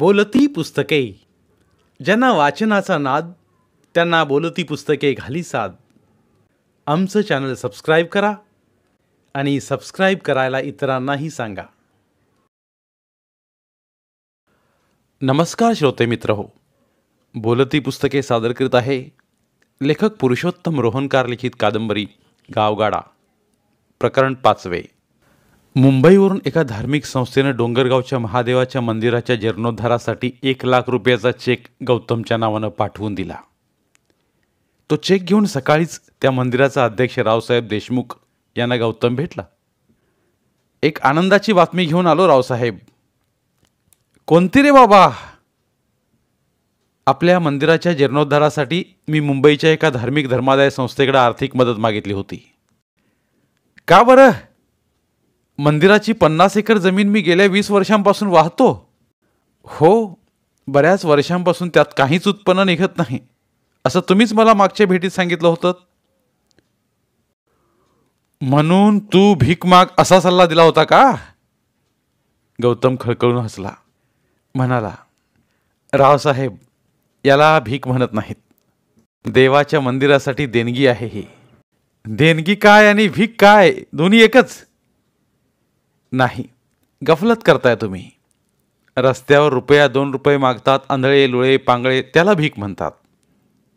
बोलती पुस्तके ज्यांना वाचनाचा नाद त्यांना बोलती पुस्तके घाली साद आमचं चॅनल सबस्क्राईब करा आणि सबस्क्राईब करायला इतरांनाही सांगा नमस्कार श्रोते मित्र हो बोलती पुस्तके सादर करीत आहे लेखक पुरुषोत्तम रोहनकार लिखित कादंबरी गावगाडा प्रकरण पाचवे मुंबईवरून एका धार्मिक संस्थेनं डोंगरगावच्या महादेवाच्या मंदिराच्या जीर्णोद्धारासाठी एक लाख रुपयाचा चेक गौतमच्या नावानं पाठवून दिला तो चेक घेऊन सकाळीच त्या मंदिराचा अध्यक्ष रावसाहेब देशमुख यांना गौतम भेटला एक आनंदाची बातमी घेऊन आलो रावसाहेब कोणती रे बाबा आपल्या मंदिराच्या जीर्णोद्धारासाठी मी मुंबईच्या एका धार्मिक धर्मादाय संस्थेकडे आर्थिक मदत मागितली होती का बरं मंदिराची पन्नास एकर जमीन मी गेल्या वीस वर्षांपासून वाहतो हो बऱ्याच वर्षांपासून त्यात काहीच उत्पन्न निघत नाही असं तुम्हीच मला मागच्या भेटीत सांगितलं होतं म्हणून तू भीक माग असा सल्ला दिला होता का गौतम खळकळून हसला म्हणाला रावसाहेब याला भीक म्हणत नाहीत देवाच्या मंदिरासाठी देणगी आहे ही देणगी काय आणि भीक काय दोन्ही एकच नाही गफलत करताय तुम्ही रस्त्यावर रुपया दोन रुपये मागतात आंधळे लुळे पांगळे त्याला भीक म्हणतात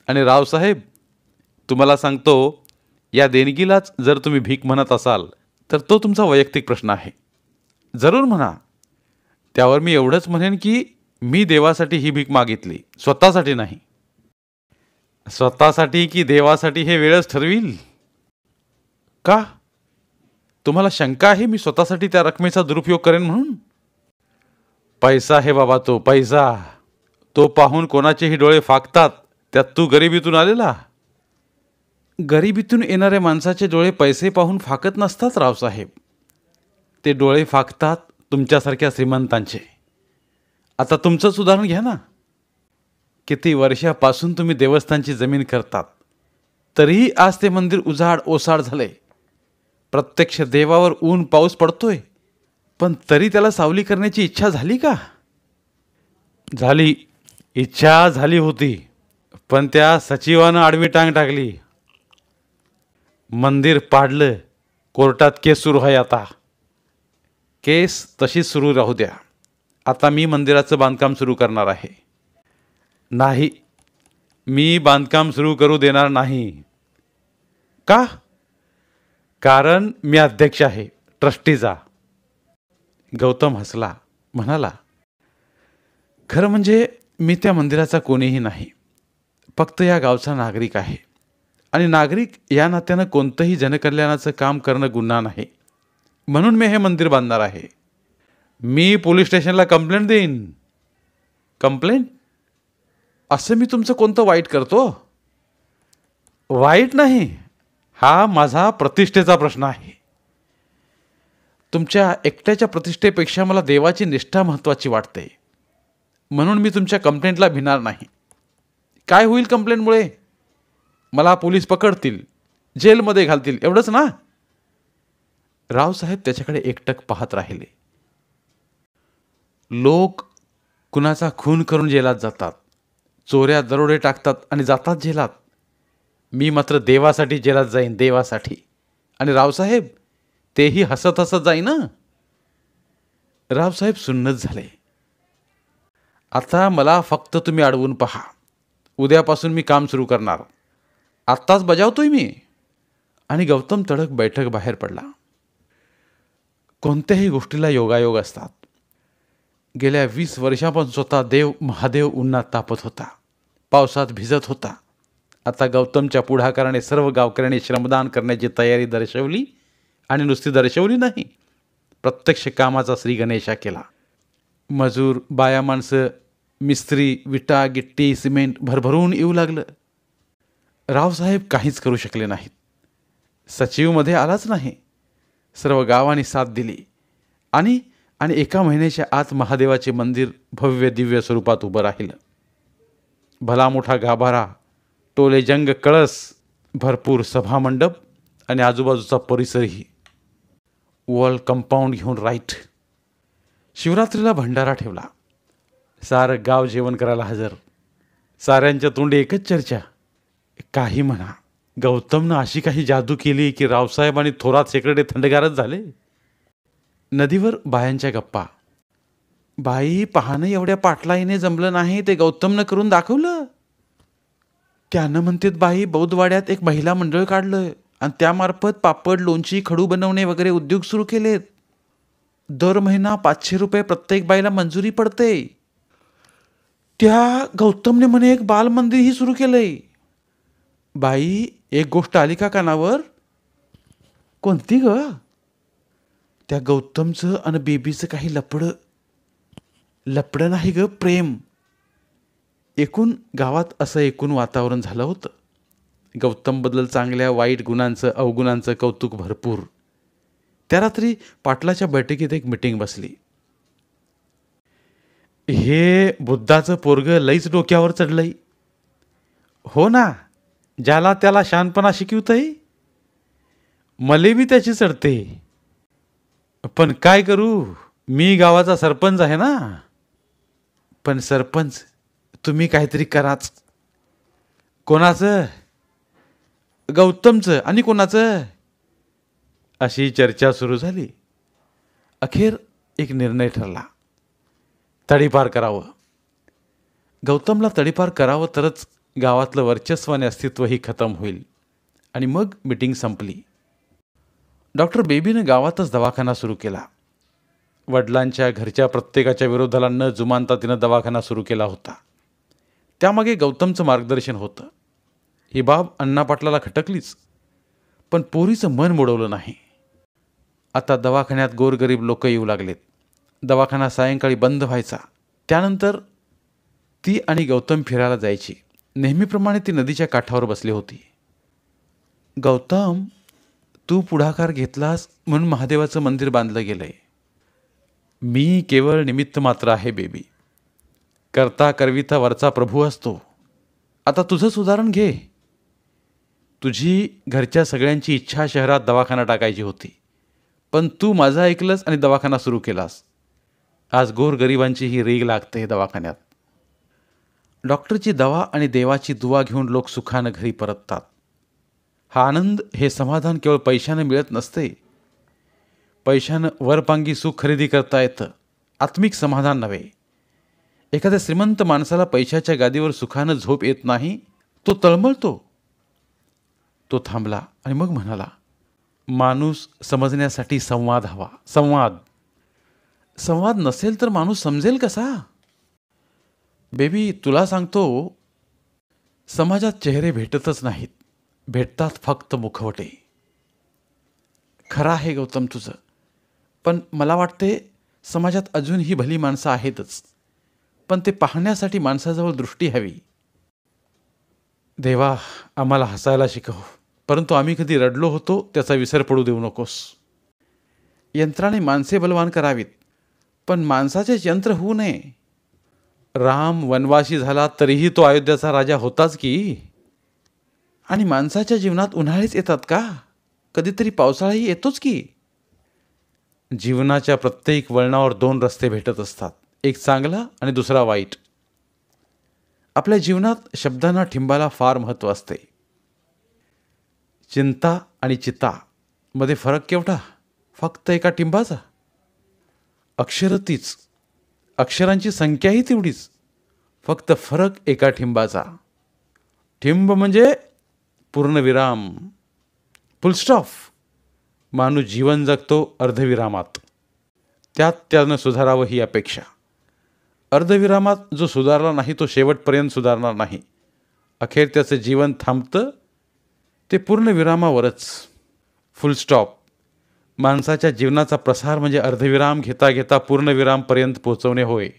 आणि रावसाहेब तुम्हाला सांगतो या देणगीलाच जर तुम्ही भीक म्हणत असाल तर तो तुमचा वैयक्तिक प्रश्न आहे जरूर म्हणा त्यावर मी एवढंच म्हणेन की मी देवासाठी ही भीक मागितली स्वतःसाठी नाही स्वतःसाठी की देवासाठी हे वेळच ठरविल का तुम्हाला शंका आहे मी स्वतःसाठी त्या रकमेचा दुरुपयोग करेन म्हणून पैसा हे बाबा तो पैसा तो पाहून कोणाचेही डोळे फाकतात त्यात तू गरिबीतून आलेला गरिबीतून येणाऱ्या माणसाचे डोळे पैसे पाहून फाकत नसतात रावसाहेब ते डोळे फाकतात तुमच्यासारख्या श्रीमंतांचे आता तुमचंच उदाहरण घ्या ना किती वर्षापासून तुम्ही देवस्थानची जमीन करतात तरीही आज ते मंदिर उजाड ओसाड झाले प्रत्यक्ष देवावर ऊन पाऊस पडतोय पण तरी त्याला सावली करण्याची इच्छा झाली का झाली इच्छा झाली होती पण त्या सचिवानं आडवी टांग टाकली मंदिर पाडलं कोर्टात केस सुरू आहे आता केस तशीच सुरू राहू द्या आता मी मंदिराचं बांधकाम सुरू करणार आहे नाही मी बांधकाम सुरू करू देणार नाही का कारण मी अध्यक्ष आहे ट्रस्टीचा गौतम हसला म्हणाला खरं म्हणजे मी त्या मंदिराचा कोणीही नाही फक्त या गावचा नागरिक आहे आणि नागरिक या नात्यानं कोणतंही जनकल्याणाचं काम करणं गुन्हा नाही म्हणून मी हे मंदिर बांधणार आहे मी पोलीस स्टेशनला कंप्लेंट देईन कंप्लेंट असं मी तुमचं कोणतं वाईट करतो वाईट नाही हा माझा प्रतिष्ठेचा प्रश्न आहे तुमच्या एकट्याच्या प्रतिष्ठेपेक्षा मला देवाची निष्ठा महत्त्वाची वाटते म्हणून मी तुमच्या कंप्लेंटला भिनार नाही काय होईल कंप्लेंटमुळे मला पोलीस पकडतील जेलमध्ये घालतील एवढंच ना रावसाहेब त्याच्याकडे एकटक पाहत राहिले लोक कुणाचा खून करून जेलात जातात चोऱ्या दरोडे टाकतात आणि जातात जेलात मी मात्र देवासाठी जेलात जाईन देवासाठी आणि रावसाहेब तेही हसत हसत जाईन रावसाहेब सुन्नच झाले आता मला फक्त तुम्ही अडवून पहा उद्यापासून मी काम सुरू करणार आत्ताच बजावतोय मी आणि गौतम तडक बैठक बाहेर पडला कोणत्याही गोष्टीला योगायोग असतात गेल्या वीस वर्षापासून स्वतः देव महादेव उन्हात तापत होता पावसात भिजत होता आता गौतमच्या पुढाकाराने सर्व गावकऱ्यांनी श्रमदान करण्याची तयारी दर्शवली आणि नुसती दर्शवली नाही प्रत्यक्ष कामाचा श्री गणेशा केला मजूर बाया माणसं मिस्त्री विटा गिट्टी सिमेंट भरभरून येऊ लागलं रावसाहेब काहीच करू शकले नाहीत सचिवमध्ये आलाच नाही सर्व गावाने साथ दिली आणि आणि एका महिन्याच्या आत महादेवाचे मंदिर भव्य दिव्य स्वरूपात उभं राहिलं भला मोठा गाभारा टोलेजंग कळस भरपूर सभामंडप आणि आजूबाजूचा परिसरही वॉल कंपाऊंड घेऊन राईट शिवरात्रीला भंडारा ठेवला सारं गाव जेवण करायला हजर साऱ्यांच्या तोंडी एकच चर्चा काही म्हणा गौतमनं अशी काही जादू केली की रावसाहेब आणि थोरात सेक्रेटरी थंडगारच झाले नदीवर बायांच्या गप्पा बाई पाहणं एवढ्या पाटलाईने जमलं नाही ते गौतमनं करून दाखवलं त्यानं म्हणतात बाई बौद्धवाड्यात एक महिला मंडळ काढलं आणि त्यामार्फत पापड लोणची खडू बनवणे वगैरे उद्योग सुरू केलेत दर महिना पाचशे रुपये प्रत्येक बाईला मंजुरी पडते त्या गौतमने म्हणे एक बाल मंदिरही सुरू केलंय बाई एक गोष्ट आली का कानावर कोणती ग त्या गौतमचं आणि बेबीचं काही लपडं लपडं नाही ग प्रेम एकूण गावात असं एकूण वातावरण झालं होतं गौतमबद्दल चांगल्या वाईट गुणांचं अवगुणांचं कौतुक भरपूर त्या रात्री पाटलाच्या बैठकीत एक मिटिंग बसली हे बुद्धाचं पोरग लईच डोक्यावर चढलंय हो ना ज्याला त्याला शानपणा शिकवतंय मले बी त्याची चढते पण काय करू मी गावाचा सरपंच आहे ना पण सरपंच तुम्ही काहीतरी कराच कोणाचं गौतमचं आणि कोणाचं अशी चर्चा सुरू झाली अखेर एक निर्णय ठरला तडीपार करावं गौतमला तडीपार करावं तरच गावातलं वर्चस्व आणि अस्तित्वही खतम होईल आणि मग मीटिंग संपली डॉक्टर बेबीनं गावातच दवाखाना सुरू केला वडिलांच्या घरच्या प्रत्येकाच्या विरोधाला न जुमानता तिनं दवाखाना सुरू केला होता त्यामागे गौतमचं मार्गदर्शन होतं ही बाब अण्णा पाटलाला खटकलीच पण पोरीचं मन मोडवलं नाही आता दवाखान्यात गोरगरीब लोक येऊ लागलेत दवाखाना सायंकाळी बंद व्हायचा त्यानंतर ती आणि गौतम फिरायला जायची नेहमीप्रमाणे ती नदीच्या काठावर बसली होती गौतम तू पुढाकार घेतलास म्हणून महादेवाचं मंदिर बांधलं गेलं आहे मी केवळ निमित्त मात्र आहे बेबी करता करविता वरचा प्रभू असतो आता तुझंच उदाहरण घे तुझी घरच्या सगळ्यांची इच्छा शहरात दवाखाना टाकायची होती पण तू माझं ऐकलंस आणि दवाखाना सुरू केलास आज गरिबांची ही रीग लागते दवाखान्यात डॉक्टरची दवा आणि देवाची दुवा घेऊन लोक सुखानं घरी परततात हा आनंद हे समाधान केवळ पैशानं मिळत नसते पैशानं वरपांगी सुख खरेदी करता येतं आत्मिक समाधान नव्हे एखाद्या श्रीमंत माणसाला पैशाच्या गादीवर सुखानं झोप येत नाही तो तळमळतो तो थांबला आणि मग म्हणाला माणूस समजण्यासाठी संवाद हवा संवाद संवाद नसेल तर माणूस समजेल कसा बेबी तुला सांगतो समाजात चेहरे भेटतच नाहीत भेटतात फक्त मुखवटे खरा आहे गौतम तुझं पण मला वाटते समाजात अजूनही भली माणसं आहेतच पण ते पाहण्यासाठी माणसाजवळ दृष्टी हवी देवा आम्हाला हसायला शिकव परंतु आम्ही कधी रडलो होतो त्याचा विसर पडू देऊ नकोस यंत्राने माणसे बलवान करावीत पण माणसाचेच यंत्र होऊ नये राम वनवासी झाला तरीही तो अयोध्याचा राजा होताच की आणि माणसाच्या जीवनात उन्हाळेच येतात का कधीतरी पावसाळाही येतोच की जीवनाच्या प्रत्येक वळणावर दोन रस्ते भेटत असतात एक चांगला आणि दुसरा वाईट आपल्या जीवनात शब्दांना ठिंबाला फार महत्त्व असते चिंता आणि चिता मध्ये फरक केवढा फक्त एका ठिंबाचा अक्षर तीच अक्षरांची संख्याही तेवढीच फक्त फरक एका ठिंबाचा ठिंब म्हणजे पूर्णविराम फुलस्टॉफ माणूस जीवन जगतो अर्धविरामात त्यात त्यानं सुधारावं ही अपेक्षा अर्धविरामात जो सुधारला नाही तो शेवटपर्यंत सुधारणार नाही अखेर त्याचं जीवन थांबतं ते पूर्ण विरामावरच फुलस्टॉप माणसाच्या जीवनाचा प्रसार म्हणजे अर्धविराम घेता घेता पूर्णविरामपर्यंत पोहोचवणे होय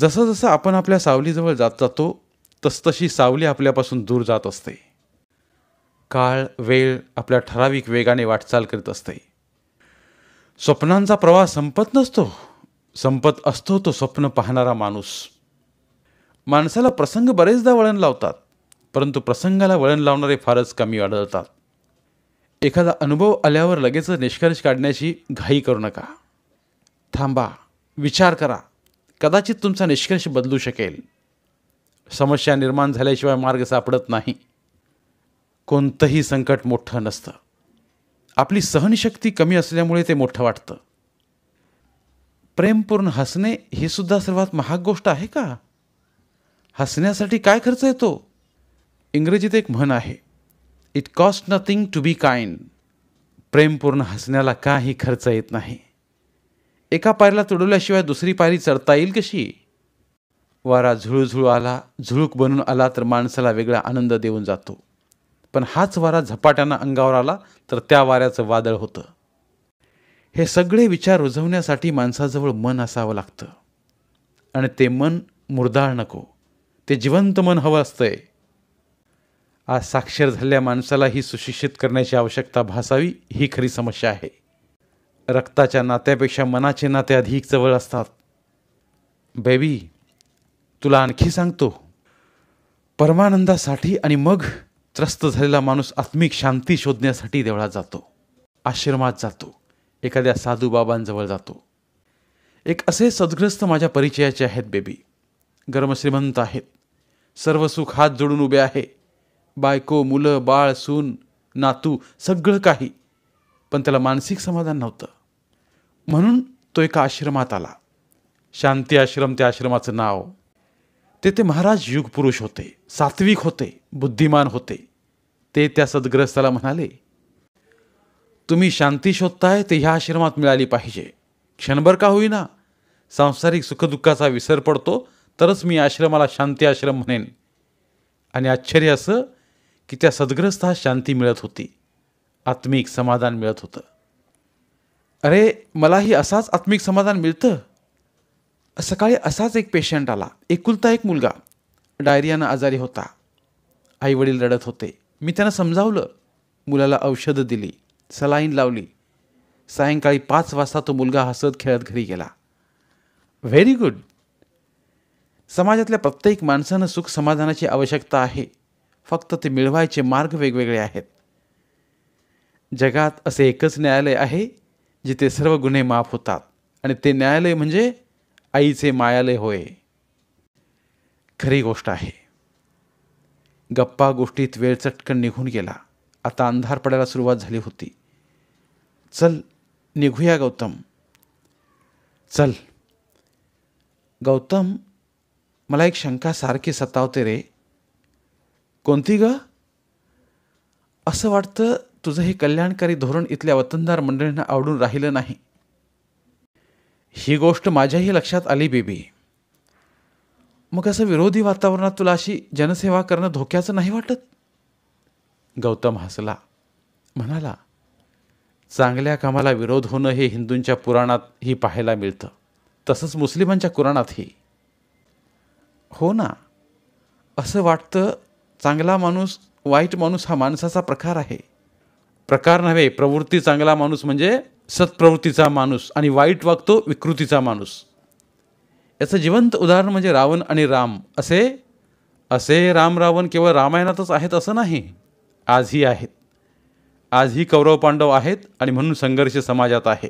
जसं जसं आपण आपल्या सावलीजवळ जात जातो तसतशी सावली आपल्यापासून दूर जात असते काळ वेळ आपल्या ठराविक वेगाने वाटचाल करीत असते स्वप्नांचा प्रवास संपत नसतो संपत असतो तो स्वप्न पाहणारा माणूस माणसाला प्रसंग बरेचदा वळण लावतात परंतु प्रसंगाला वळण लावणारे फारच कमी आढळतात एखादा अनुभव आल्यावर लगेच निष्कर्ष काढण्याची घाई करू नका थांबा विचार करा कदाचित तुमचा निष्कर्ष बदलू शकेल समस्या निर्माण झाल्याशिवाय मार्ग सापडत नाही कोणतंही संकट मोठं नसतं आपली सहनशक्ती कमी असल्यामुळे ते मोठं वाटतं प्रेमपूर्ण हसणे हे सुद्धा सर्वात महाग गोष्ट आहे का हसण्यासाठी काय खर्च येतो इंग्रजीत एक म्हण आहे it cost nothing to be kind प्रेमपूर्ण हसण्याला काही खर्च येत नाही एका पायरीला तुडवल्याशिवाय दुसरी पायरी चढता येईल कशी वारा झुळूझुळू आला झुळूक बनून आला तर माणसाला वेगळा आनंद देऊन जातो पण हाच वारा झपाट्यानं अंगावर आला तर त्या वाऱ्याचं वादळ होतं हे सगळे विचार रुजवण्यासाठी माणसाजवळ मन असावं लागतं आणि ते मन मुर्दाळ नको ते जिवंत मन हवं असतंय आज साक्षर झालेल्या माणसाला ही सुशिक्षित करण्याची आवश्यकता भासावी ही खरी समस्या आहे रक्ताच्या नात्यापेक्षा मनाचे नाते अधिक जवळ असतात बेबी तुला आणखी सांगतो परमानंदासाठी आणि मग त्रस्त झालेला माणूस आत्मिक शांती शोधण्यासाठी देवळात जातो आश्रमात जातो एखाद्या साधूबाबांजवळ जातो एक असे सदग्रस्त माझ्या परिचयाचे आहेत बेबी गर्मश्रीमंत आहेत सर्व सुख हात जोडून उभे आहे बायको मुलं बाळ सून नातू सगळं काही पण त्याला मानसिक समाधान नव्हतं म्हणून तो एका आश्रमात आला शांती आश्रम त्या आश्रमाचं नाव तेथे महाराज युगपुरुष होते सात्विक होते बुद्धिमान होते ते त्या सद्ग्रस्ताला म्हणाले तुम्ही शांती शोधताय ते ह्या आश्रमात मिळाली पाहिजे क्षणभर का होईना सांसारिक सुखदुःखाचा विसर पडतो तरच मी आश्रमाला शांती आश्रम म्हणेन आणि आश्चर्य असं की त्या सद्ग्रस्तास शांती मिळत होती आत्मिक समाधान मिळत होतं अरे मलाही असाच आत्मिक समाधान मिळतं सकाळी असाच एक पेशंट आला एकुलता एक मुलगा डायरियानं आजारी होता आईवडील रडत होते मी त्यांना समजावलं मुलाला औषधं दिली सलाईन लावली सायंकाळी पाच वाजता तो मुलगा हसत खेळत घरी गेला व्हेरी गुड समाजातल्या प्रत्येक माणसानं सुख समाधानाची आवश्यकता आहे फक्त ते मिळवायचे मार्ग वेगवेगळे आहेत जगात असे एकच न्यायालय आहे जिथे सर्व गुन्हे माफ होतात आणि ते न्यायालय म्हणजे आईचे मायालय होय खरी गोष्ट आहे गप्पा गोष्टीत वेळ चटकन निघून गेला आता अंधार पडायला सुरुवात झाली होती चल निघूया गौतम चल गौतम मला एक शंका सारखी सतावते रे कोणती ग असं वाटतं तुझं हे कल्याणकारी धोरण इथल्या वतनदार मंडळींना आवडून राहिलं नाही ही गोष्ट माझ्याही लक्षात आली बेबी मग असं विरोधी वातावरणात तुला अशी जनसेवा करणं धोक्याचं नाही वाटत गौतम हसला म्हणाला चांगल्या कामाला विरोध होणं हे हिंदूंच्या पुराणातही पाहायला मिळतं तसंच मुस्लिमांच्या कुराणातही हो ना असं वाटतं चांगला माणूस वाईट माणूस हा माणसाचा प्रकार आहे प्रकार नव्हे प्रवृत्ती चांगला माणूस म्हणजे सत्प्रवृत्तीचा माणूस आणि वाईट वागतो विकृतीचा माणूस याचं जिवंत उदाहरण म्हणजे रावण आणि राम असे असे राम रावण केवळ रामायणातच आहेत असं नाही आजही आहेत आज ही कौरव पांडव आहेत आणि म्हणून संघर्ष समाजात आहे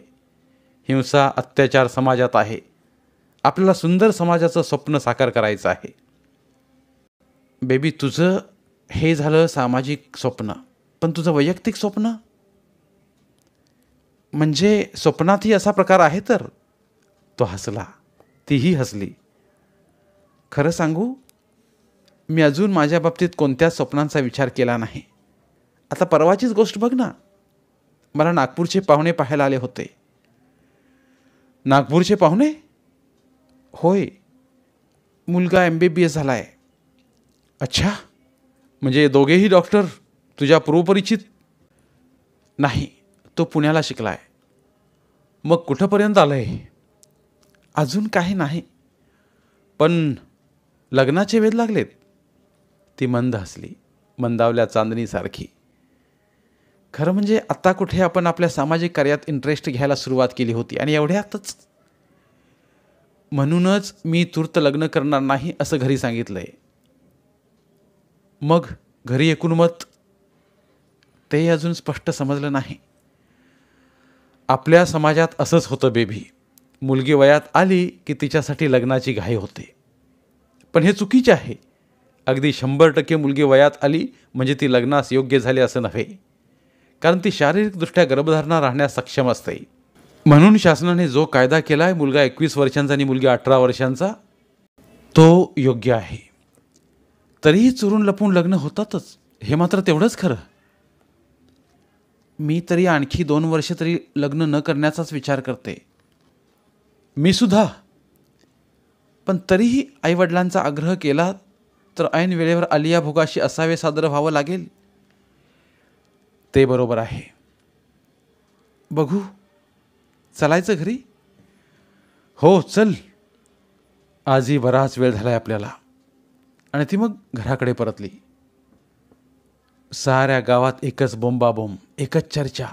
हिंसा अत्याचार समाजात आहे आपल्याला सुंदर समाजाचं स्वप्न साकार करायचं आहे बेबी तुझं हे झालं सामाजिक स्वप्न पण तुझं वैयक्तिक स्वप्न म्हणजे स्वप्नातही असा प्रकार आहे तर तो हसला तीही हसली खरं सांगू मी अजून माझ्या बाबतीत कोणत्याच स्वप्नांचा विचार केला नाही आता परवाचीच गोष्ट बघ ना मला नागपूरचे पाहुणे पाहायला आले होते नागपूरचे पाहुणे होय मुलगा एम बी बी एस झाला आहे अच्छा म्हणजे दोघेही डॉक्टर तुझ्या पूर्वपरिचित नाही तो पुण्याला शिकला आहे मग कुठंपर्यंत आलं आहे अजून काही नाही पण लग्नाचे वेध लागलेत ती मंद हसली मंदावल्या चांदणीसारखी खरं म्हणजे आत्ता कुठे आपण आपल्या सामाजिक कार्यात इंटरेस्ट घ्यायला सुरुवात केली होती आणि एवढ्यातच म्हणूनच मी तूर्त लग्न करणार नाही असं घरी सांगितलंय मग घरी एकूण मत ते अजून स्पष्ट समजलं नाही आपल्या समाजात असंच होतं बेबी मुलगी वयात आली की तिच्यासाठी लग्नाची घाई होते पण हे चुकीचे आहे अगदी शंभर टक्के मुलगी वयात आली म्हणजे ती लग्नास योग्य झाली असं नव्हे कारण ती शारीरिकदृष्ट्या गर्भधारणा राहण्यास सक्षम असते म्हणून शासनाने जो कायदा केला आहे मुलगा एकवीस वर्षांचा आणि मुलगी अठरा वर्षांचा तो योग्य आहे तरीही चुरून लपून लग्न होतातच हे मात्र तेवढंच खरं मी तरी आणखी दोन वर्ष तरी लग्न न करण्याचाच विचार करते मी सुद्धा पण तरीही आईवडिलांचा आग्रह केला तर ऐन वेळेवर आलिया भोगाशी असावे सादर व्हावं लागेल ते बरोबर आहे बघू चलायचं घरी हो चल आजही बराच वेळ झालाय आपल्याला आणि ती मग घराकडे परतली साऱ्या गावात एकच बोंबाबोंब एकच चर्चा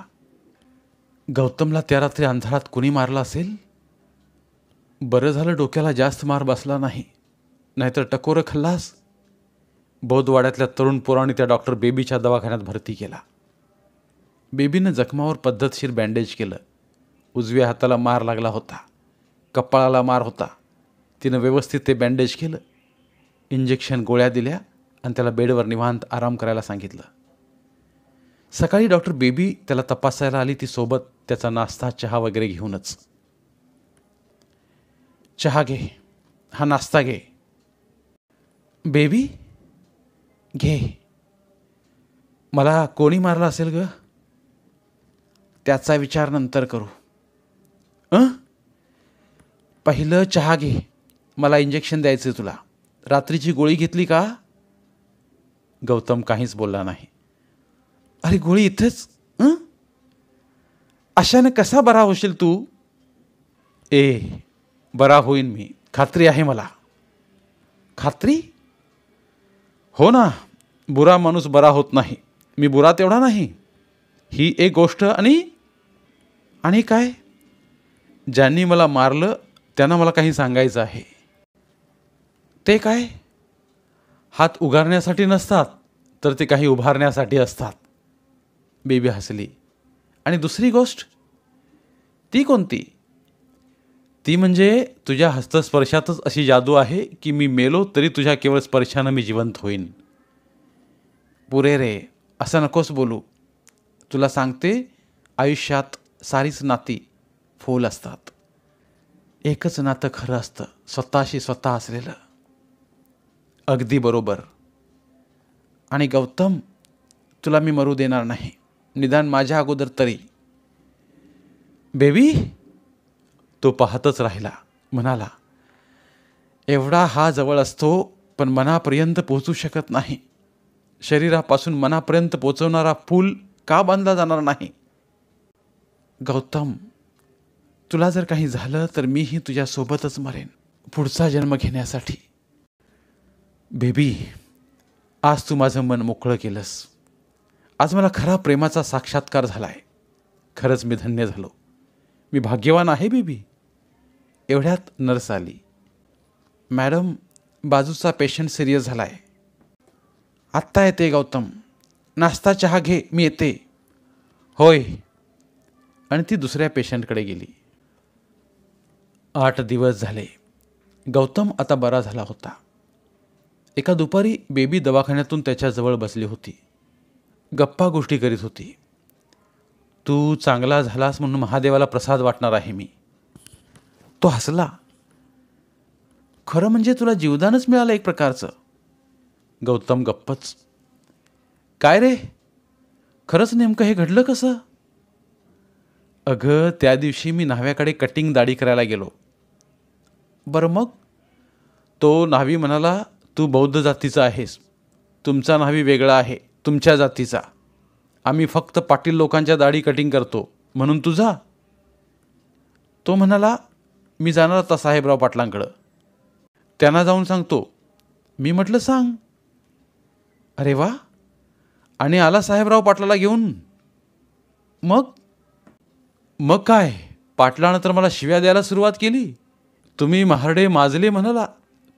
गौतमला त्या रात्री अंधारात कुणी मारला असेल बरं झालं डोक्याला जास्त मार बसला नाही नाहीतर टकोरं खल्लास बोधवाड्यातल्या तरुण पुराणी त्या डॉक्टर बेबीच्या दवाखान्यात भरती केला बेबीनं जखमावर पद्धतशीर बँडेज केलं उजव्या हाताला मार लागला होता कपाळाला मार होता तिनं व्यवस्थित ते बँडेज केलं इंजेक्शन गोळ्या दिल्या आणि त्याला बेडवर निवांत आराम करायला सांगितलं सकाळी डॉक्टर बेबी त्याला तपासायला आली ती सोबत त्याचा नाश्ता चहा वगैरे घेऊनच चहा घे हा नाश्ता घे बेबी घे मला कोणी मारला असेल ग त्याचा विचार नंतर करू अं पहिलं चहा घे मला इंजेक्शन द्यायचं तुला रात्रीची गोळी घेतली का गौतम काहीच बोलला नाही अरे गोळी इथंच अं अशानं कसा बरा होशील तू ए बरा होईन मी खात्री आहे मला खात्री हो ना बुरा माणूस बरा होत नाही मी बुरा तेवढा नाही ही एक गोष्ट आणि आणि काय ज्यांनी मला मारलं त्यांना मला काही सांगायचं आहे ते काय हात उगारण्यासाठी नसतात तर ते काही उभारण्यासाठी असतात बेबी हसली आणि दुसरी गोष्ट ती कोणती ती म्हणजे तुझ्या हस्तस्पर्शातच अशी जादू आहे की मी मेलो तरी तुझ्या केवळ स्पर्शानं मी जिवंत होईन पुरे रे असं नकोस बोलू तुला सांगते आयुष्यात सारीच नाती फोल असतात एकच नातं खरं असतं स्वतःशी स्वतः असलेलं अगदी बरोबर आणि गौतम तुला मी मरू देणार नाही निदान माझ्या अगोदर तरी बेबी तो पाहतच राहिला म्हणाला एवढा हा जवळ असतो पण मनापर्यंत पोचू शकत नाही शरीरापासून मनापर्यंत पोचवणारा पूल का बांधला जाणार नाही गौतम तुला जर काही झालं तर मीही तुझ्यासोबतच मरेन पुढचा जन्म घेण्यासाठी बेबी आज तू माझं मन मोकळं केलंस आज मला खरा प्रेमाचा साक्षात्कार झाला आहे खरंच मी धन्य झालो मी भाग्यवान आहे बेबी एवढ्यात नर्स आली मॅडम बाजूचा पेशंट सिरियस झाला आहे आत्ता येते गौतम नाश्ता चहा घे मी येते होय आणि ती दुसऱ्या पेशंटकडे गेली आठ दिवस झाले गौतम आता बरा झाला होता एका दुपारी बेबी दवाखान्यातून त्याच्याजवळ बसली होती गप्पा गोष्टी करीत होती तू चांगला झालास म्हणून महादेवाला प्रसाद वाटणार आहे मी तो हसला खरं म्हणजे तुला जीवदानच मिळालं एक प्रकारचं गौतम गप्पच काय रे खरंच नेमकं हे घडलं कसं अगं त्या दिवशी मी न्हाव्याकडे कटिंग दाढी करायला गेलो बरं मग तो न्हावी म्हणाला तू बौद्ध जातीचा आहेस तुमचा न्हावी वेगळा आहे तुमच्या जातीचा आम्ही फक्त पाटील लोकांच्या दाढी कटिंग करतो म्हणून तुझा तो म्हणाला मी जाणार आता साहेबराव पाटलांकडं त्यांना जाऊन सांगतो मी म्हटलं सांग अरे वा आणि आला साहेबराव पाटलाला घेऊन मग मग काय पाटलानं तर मला शिव्या द्यायला सुरुवात केली तुम्ही महारडे माजले म्हणाला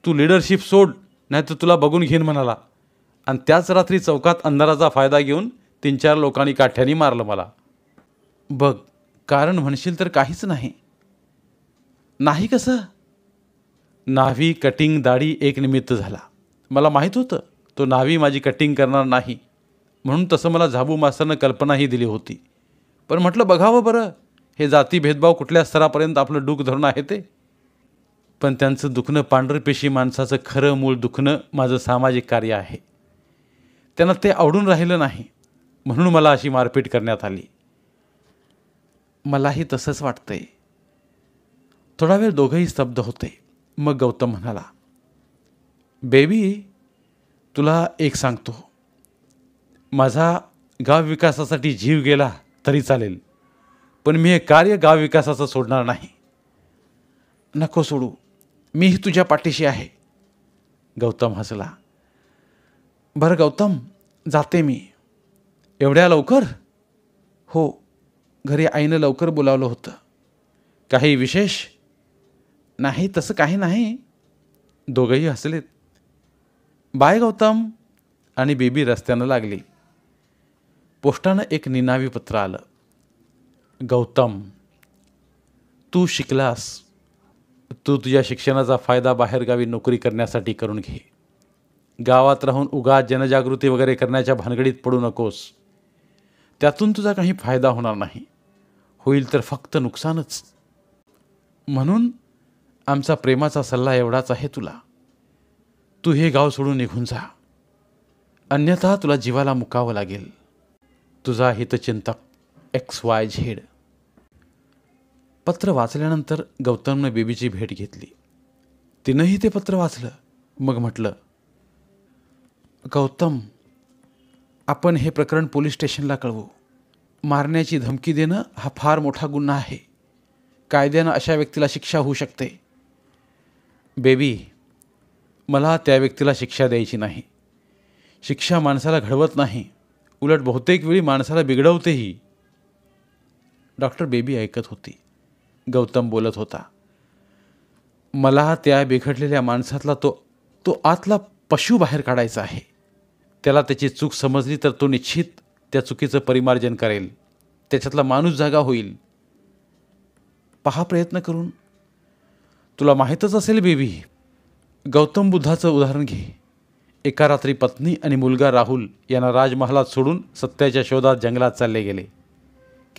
तू लीडरशिप सोड नाही तर तुला बघून घेईन म्हणाला आणि त्याच रात्री चौकात अंधाराचा फायदा घेऊन तीन चार लोकांनी काठ्याने मारलं मला बघ कारण म्हणशील तर काहीच नाही नाही कसं नावी कटिंग दाढी एक निमित्त झाला मला माहीत होतं तो नावी माझी कटिंग करणार नाही म्हणून तसं मला झाबू मास्तरनं कल्पनाही दिली होती पण म्हटलं बघावं बरं हे जाती भेदभाव कुठल्या स्तरापर्यंत आपलं डूक धरून आहे ते पण त्यांचं दुखणं पांढरपेशी माणसाचं खरं मूळ दुखणं माझं सामाजिक कार्य आहे त्यांना ते आवडून राहिलं नाही म्हणून मला अशी मारपीट करण्यात आली मलाही तसंच वाटतंय थोडा वेळ दोघंही स्तब्ध होते मग गौतम म्हणाला बेबी तुला एक सांगतो माझा गाव विकासासाठी जीव गेला तरी चालेल पण मी हे कार्य गाव विकासाचं सोडणार नाही नको सोडू मीही तुझ्या पाठीशी आहे गौतम हसला बरं गौतम जाते मी एवढ्या लवकर हो घरी आईनं लवकर बोलावलं होतं काही विशेष नाही तसं काही नाही दोघंही हसलेत बाय गौतम आणि बेबी रस्त्यानं लागली पोस्टानं एक निनावी पत्र आलं गौतम तू शिकलास तू तुझ्या शिक्षणाचा फायदा बाहेरगावी नोकरी करण्यासाठी करून घे गावात राहून उगा जनजागृती वगैरे करण्याच्या भानगडीत पडू नकोस त्यातून तुझा काही फायदा होणार नाही होईल तर फक्त नुकसानच म्हणून आमचा प्रेमाचा सल्ला एवढाच आहे तुला तू हे गाव सोडून निघून जा अन्यथा तुला जीवाला मुकावं लागेल तुझा हितचिंतक एक्स वाय झेड पत्र वाचल्यानंतर गौतमनं बेबीची भेट घेतली तिनंही ते पत्र वाचलं मग म्हटलं गौतम आपण हे प्रकरण पोलीस स्टेशनला कळवू मारण्याची धमकी देणं हा फार मोठा गुन्हा आहे कायद्यानं अशा व्यक्तीला शिक्षा होऊ शकते बेबी मला त्या व्यक्तीला शिक्षा द्यायची नाही शिक्षा माणसाला घडवत नाही उलट बहुतेक वेळी माणसाला बिघडवतेही डॉक्टर बेबी ऐकत होती गौतम बोलत होता मला त्या बिघडलेल्या माणसातला तो तो आतला पशु बाहेर काढायचा आहे त्याला त्याची चूक समजली तर तो निश्चित त्या चुकीचं परिमार्जन करेल त्याच्यातला माणूस जागा होईल पहा प्रयत्न करून तुला माहीतच असेल बेबी गौतम बुद्धाचं उदाहरण घे एका रात्री पत्नी आणि मुलगा राहुल यांना राजमहालात सोडून सत्याच्या शोधात जंगलात चालले गेले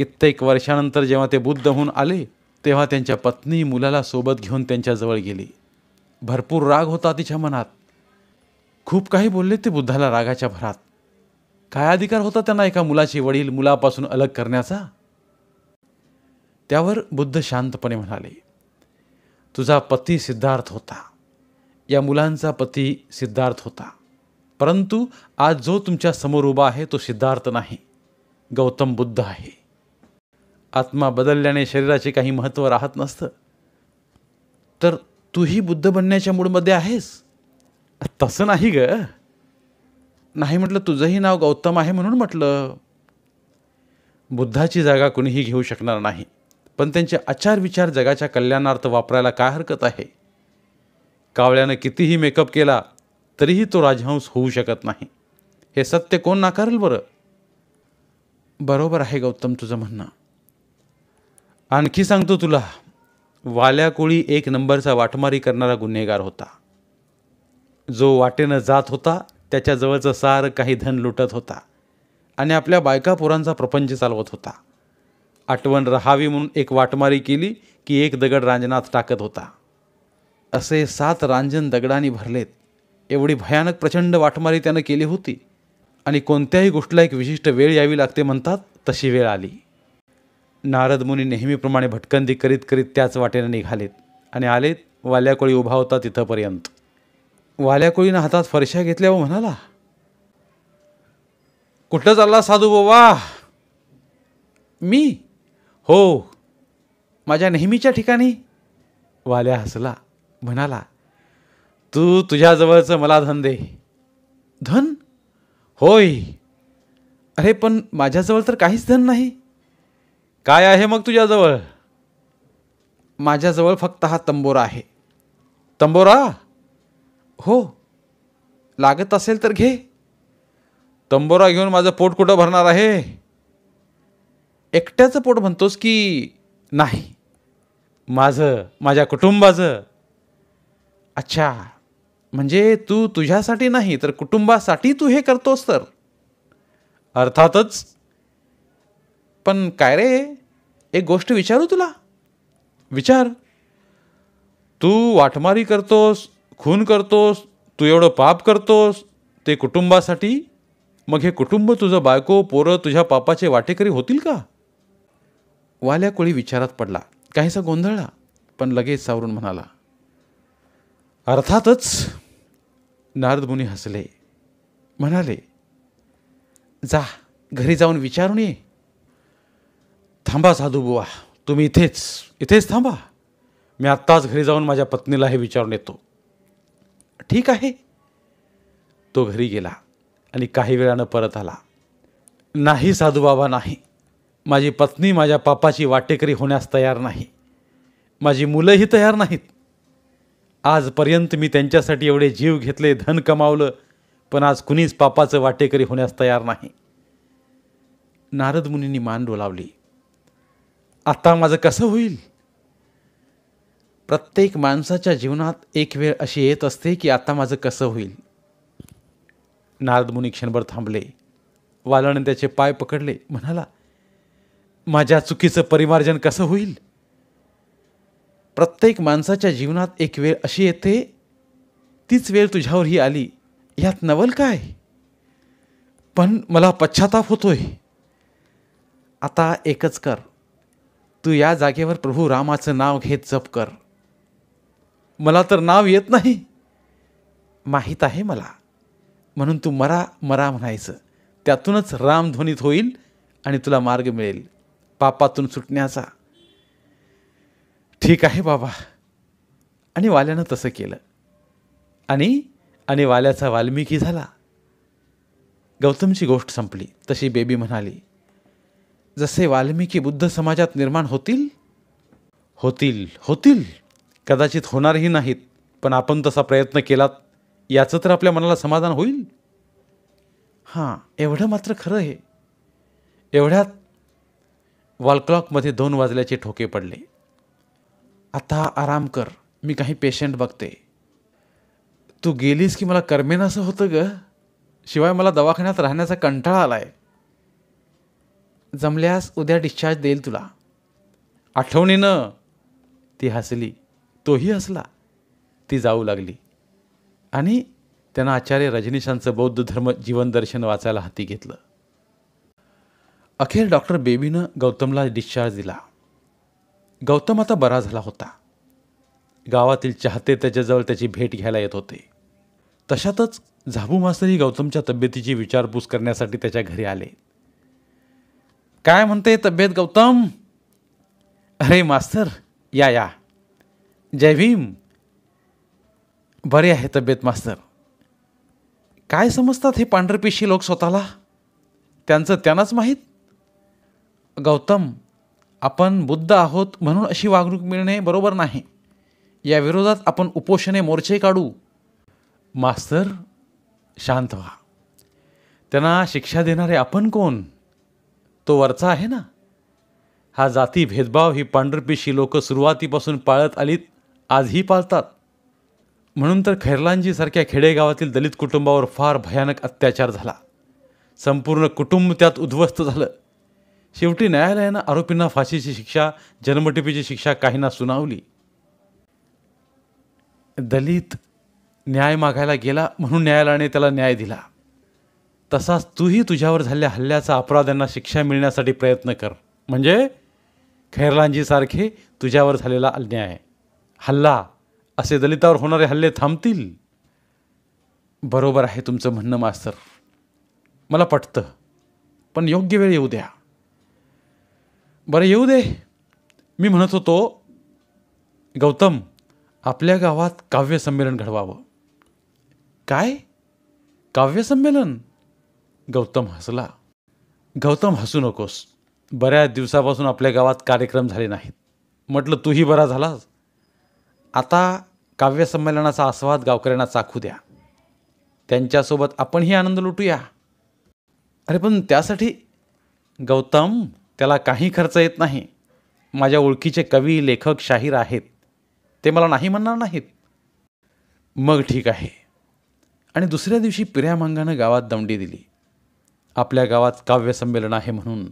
कित्येक वर्षानंतर जेव्हा ते बुद्ध होऊन आले तेव्हा त्यांच्या पत्नी मुलाला सोबत घेऊन त्यांच्याजवळ गेली भरपूर राग होता तिच्या मनात खूप काही बोलले ते बुद्धाला रागाच्या भरात काय अधिकार होता त्यांना एका मुलाचे वडील मुलापासून अलग करण्याचा त्यावर बुद्ध शांतपणे म्हणाले तुझा पती सिद्धार्थ होता या मुलांचा पती सिद्धार्थ होता परंतु आज जो तुमच्या समोर उभा आहे तो सिद्धार्थ नाही गौतम बुद्ध आहे आत्मा बदलल्याने शरीराचे काही महत्त्व राहत नसतं तर तूही बुद्ध बनण्याच्या मूडमध्ये आहेस तसं नाही ग नाही म्हटलं तुझंही नाव गौतम आहे म्हणून म्हटलं बुद्धाची जागा कुणीही घेऊ शकणार नाही पण त्यांचे आचार विचार जगाच्या कल्याणार्थ वापरायला काय हरकत आहे कावळ्यानं कितीही मेकअप केला तरीही तो राजहंस होऊ शकत नाही हे सत्य कोण नाकारेल बरं बरोबर आहे गौतम तुझं म्हणणं आणखी सांगतो तुला वाल्याकोळी एक नंबरचा वाटमारी करणारा गुन्हेगार होता जो वाटेनं जात होता त्याच्याजवळचं सार काही धन लुटत होता आणि आपल्या बायका पोरांचा प्रपंच चालवत होता आठवण राहावी म्हणून एक वाटमारी केली की एक दगड रांजनात टाकत होता असे सात रांजन दगडांनी भरलेत एवढी भयानक प्रचंड वाटमारी त्यानं केली होती आणि कोणत्याही गोष्टीला एक विशिष्ट वेळ यावी लागते म्हणतात तशी वेळ आली नारद मुनी नेहमीप्रमाणे भटकंदी करीत करीत त्याच वाटेनं निघालेत आणि आलेत वाल्याकोळी उभा होता तिथंपर्यंत वाल्याकोळीनं हातात फरशा घेतल्या व हो म्हणाला कुठं चालला साधू बाबा मी हो माझ्या नेहमीच्या ठिकाणी वाल्या हसला म्हणाला तू तु, तुझ्याजवळचं मला धन दे धन होय अरे पण माझ्याजवळ तर काहीच धन नाही काय आहे मग तुझ्याजवळ माझ्याजवळ फक्त हा तंबोरा आहे तंबोरा हो लागत असेल तर घे तंबोरा घेऊन माझं पोट कुठं भरणार आहे एकट्याचं पोट म्हणतोस की नाही माझं माझ्या कुटुंबाचं अच्छा म्हणजे तू तुझ्यासाठी नाही तर कुटुंबासाठी तू हे करतोस तर अर्थातच पण काय रे एक गोष्ट विचारू तुला विचार तू वाटमारी करतोस खून करतोस तू एवढं पाप करतोस ते कुटुंबासाठी मग हे कुटुंब तुझं बायको पोरं तुझ्या पापाचे वाटेकरी होतील का वाल्या कोळी विचारात पडला काहीसा गोंधळला पण लगेच सावरून म्हणाला अर्थातच नारदमुनी हसले म्हणाले जा घरी जाऊन विचारून ये थांबा साधूबुवा तुम्ही इथेच इथेच थांबा मी आत्ताच घरी जाऊन माझ्या पत्नीला हे विचारून येतो ठीक आहे तो घरी गेला आणि काही वेळानं परत आला नाही साधूबाबा नाही माझी पत्नी माझ्या पापाची वाटेकरी होण्यास तयार नाही माझी मुलंही तयार नाहीत आजपर्यंत मी त्यांच्यासाठी एवढे जीव घेतले धन कमावलं पण आज कुणीच पापाचं वाटेकरी होण्यास तयार नाही नारद मुनींनी मान डोलावली आता माझं कसं होईल प्रत्येक माणसाच्या जीवनात एक वेळ अशी येत असते की आता माझं कसं होईल नारद मुनी क्षणभर थांबले वालाने त्याचे पाय पकडले म्हणाला माझ्या चुकीचं परिमार्जन कसं होईल प्रत्येक माणसाच्या जीवनात एक वेळ अशी येते तीच वेळ तुझ्यावर ही आली यात नवल काय पण मला पश्चाताप होतोय आता एकच कर तू या जागेवर प्रभू रामाचं नाव घेत जप कर मला तर नाव येत नाही माहीत आहे मला म्हणून तू मरा मरा म्हणायचं त्यातूनच रामध्वनीत होईल आणि तुला मार्ग मिळेल पापातून सुटण्याचा ठीक आहे बाबा आणि वाल्यानं तसं केलं आणि आणि वाल्याचा वाल्मिकी झाला गौतमची गोष्ट संपली तशी बेबी म्हणाली जसे वाल्मिकी बुद्ध समाजात निर्माण होतील होतील होतील कदाचित होणारही नाहीत पण आपण तसा प्रयत्न केलात याचं तर आपल्या मनाला समाधान होईल हां एवढं मात्र खरं आहे एवढ्यात वॉलक्लॉकमध्ये दोन वाजल्याचे ठोके पडले आता आराम कर मी काही पेशंट बघते तू गेलीस की मला करमेनासं होतं ग शिवाय मला दवाखान्यात राहण्याचा कंटाळा आला आहे जमल्यास उद्या डिस्चार्ज देईल तुला आठवणीनं ती हसली तोही हसला ती जाऊ लागली आणि त्यांना आचार्य रजनीशांचं बौद्ध धर्म जीवनदर्शन वाचायला हाती घेतलं अखेर डॉक्टर बेबीनं गौतमला डिस्चार्ज दिला गौतम आता बरा झाला होता गावातील चाहते त्याच्याजवळ त्याची भेट घ्यायला येत होते तशातच झाबू मास्तरही गौतमच्या तब्येतीची विचारपूस करण्यासाठी त्याच्या घरी आले काय म्हणते तब्येत गौतम अरे मास्तर या या जय भीम बरे आहे तब्येत मास्तर काय समजतात हे पांढरपेशी लोक स्वतःला त्यांचं त्यांनाच माहीत गौतम आपण बुद्ध आहोत म्हणून अशी वागणूक मिळणे बरोबर नाही या विरोधात आपण उपोषणे मोर्चे काढू मास्तर शांत व्हा त्यांना शिक्षा देणारे आपण कोण तो वरचा आहे ना हा जाती भेदभाव ही पांढरपेशी लोक सुरुवातीपासून पाळत आलीत आजही पाळतात म्हणून तर खैरलांजीसारख्या खेडेगावातील दलित कुटुंबावर फार भयानक अत्याचार झाला संपूर्ण कुटुंब त्यात उद्ध्वस्त झालं शेवटी न्यायालयानं आरोपींना फाशीची शिक्षा जन्मटिपीची शिक्षा काहींना सुनावली दलित न्याय मागायला गेला म्हणून न्यायालयाने त्याला न्याय दिला तसाच तूही तुझ्यावर झालेल्या हल्ल्याचा अपराधांना शिक्षा मिळण्यासाठी प्रयत्न कर म्हणजे खैरलांजीसारखे तुझ्यावर झालेला अन्याय हल्ला असे दलितावर होणारे हल्ले थांबतील बरोबर आहे तुमचं म्हणणं मास्तर मला पटतं पण योग्य वेळ येऊ द्या बरं येऊ दे मी म्हणत होतो गौतम आपल्या गावात काव्यसंमेलन घडवावं काय काव्यसंमेलन गौतम हसला गौतम हसू नकोस बऱ्याच दिवसापासून आपल्या गावात कार्यक्रम झाले नाहीत म्हटलं तूही बरा झालास आता काव्यसंमेलनाचा आस्वाद गावकऱ्यांना चाखू द्या त्यांच्यासोबत आपणही आनंद लुटूया अरे पण त्यासाठी गौतम त्याला काही खर्च येत नाही माझ्या ओळखीचे कवी लेखक शाहीर आहेत ते मला नाही म्हणणार नाहीत मग ठीक आहे आणि दुसऱ्या दिवशी पिऱ्या मांगानं गावात दमडी दिली आपल्या गावात काव्यसंमेलन आहे म्हणून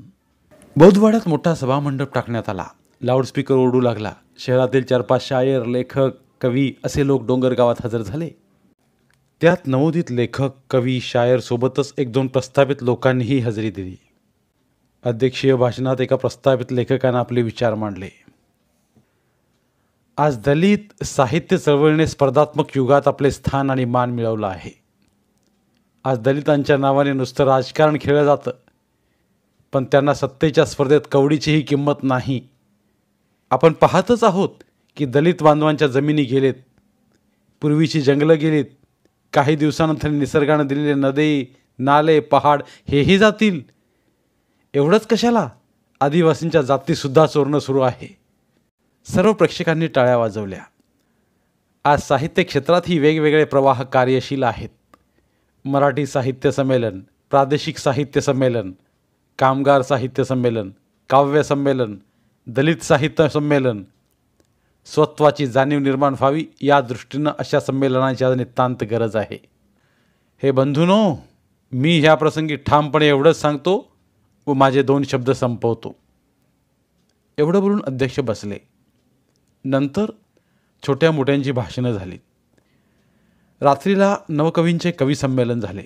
बौद्धवाड्यात मोठा सभामंडप टाकण्यात आला लाऊडस्पीकर ओढू लागला शहरातील चार पाच शायर लेखक कवी असे लोक डोंगर गावात हजर झाले त्यात नवोदित लेखक कवी शायर सोबतच एक दोन प्रस्थापित लोकांनीही हजेरी दिली अध्यक्षीय भाषणात एका प्रस्थापित लेखकानं आपले विचार मांडले आज दलित साहित्य चळवळीने स्पर्धात्मक युगात आपले स्थान आणि मान मिळवलं आहे आज दलितांच्या नावाने नुसतं राजकारण खेळलं जातं पण त्यांना सत्तेच्या स्पर्धेत कवडीचीही किंमत नाही आपण पाहतच आहोत की दलित बांधवांच्या जमिनी गेलेत पूर्वीची जंगलं गेलीत काही दिवसानंतर निसर्गानं दिलेले नदी नाले पहाड हेही जातील एवढंच कशाला आदिवासींच्या जातीसुद्धा चोरणं सुरू आहे सर्व प्रेक्षकांनी टाळ्या वाजवल्या आज साहित्य क्षेत्रातही वेगवेगळे प्रवाह कार्यशील आहेत मराठी साहित्य संमेलन प्रादेशिक साहित्य संमेलन कामगार साहित्य संमेलन काव्य संमेलन दलित साहित्य संमेलन स्वत्वाची जाणीव निर्माण व्हावी या दृष्टीनं अशा संमेलनाची आज नितांत गरज आहे हे बंधूनो मी ह्या प्रसंगी ठामपणे एवढंच सांगतो व माझे दोन शब्द संपवतो एवढं बोलून अध्यक्ष बसले नंतर छोट्या मोठ्यांची भाषणं झालीत रात्रीला नवकवींचे कवी संमेलन झाले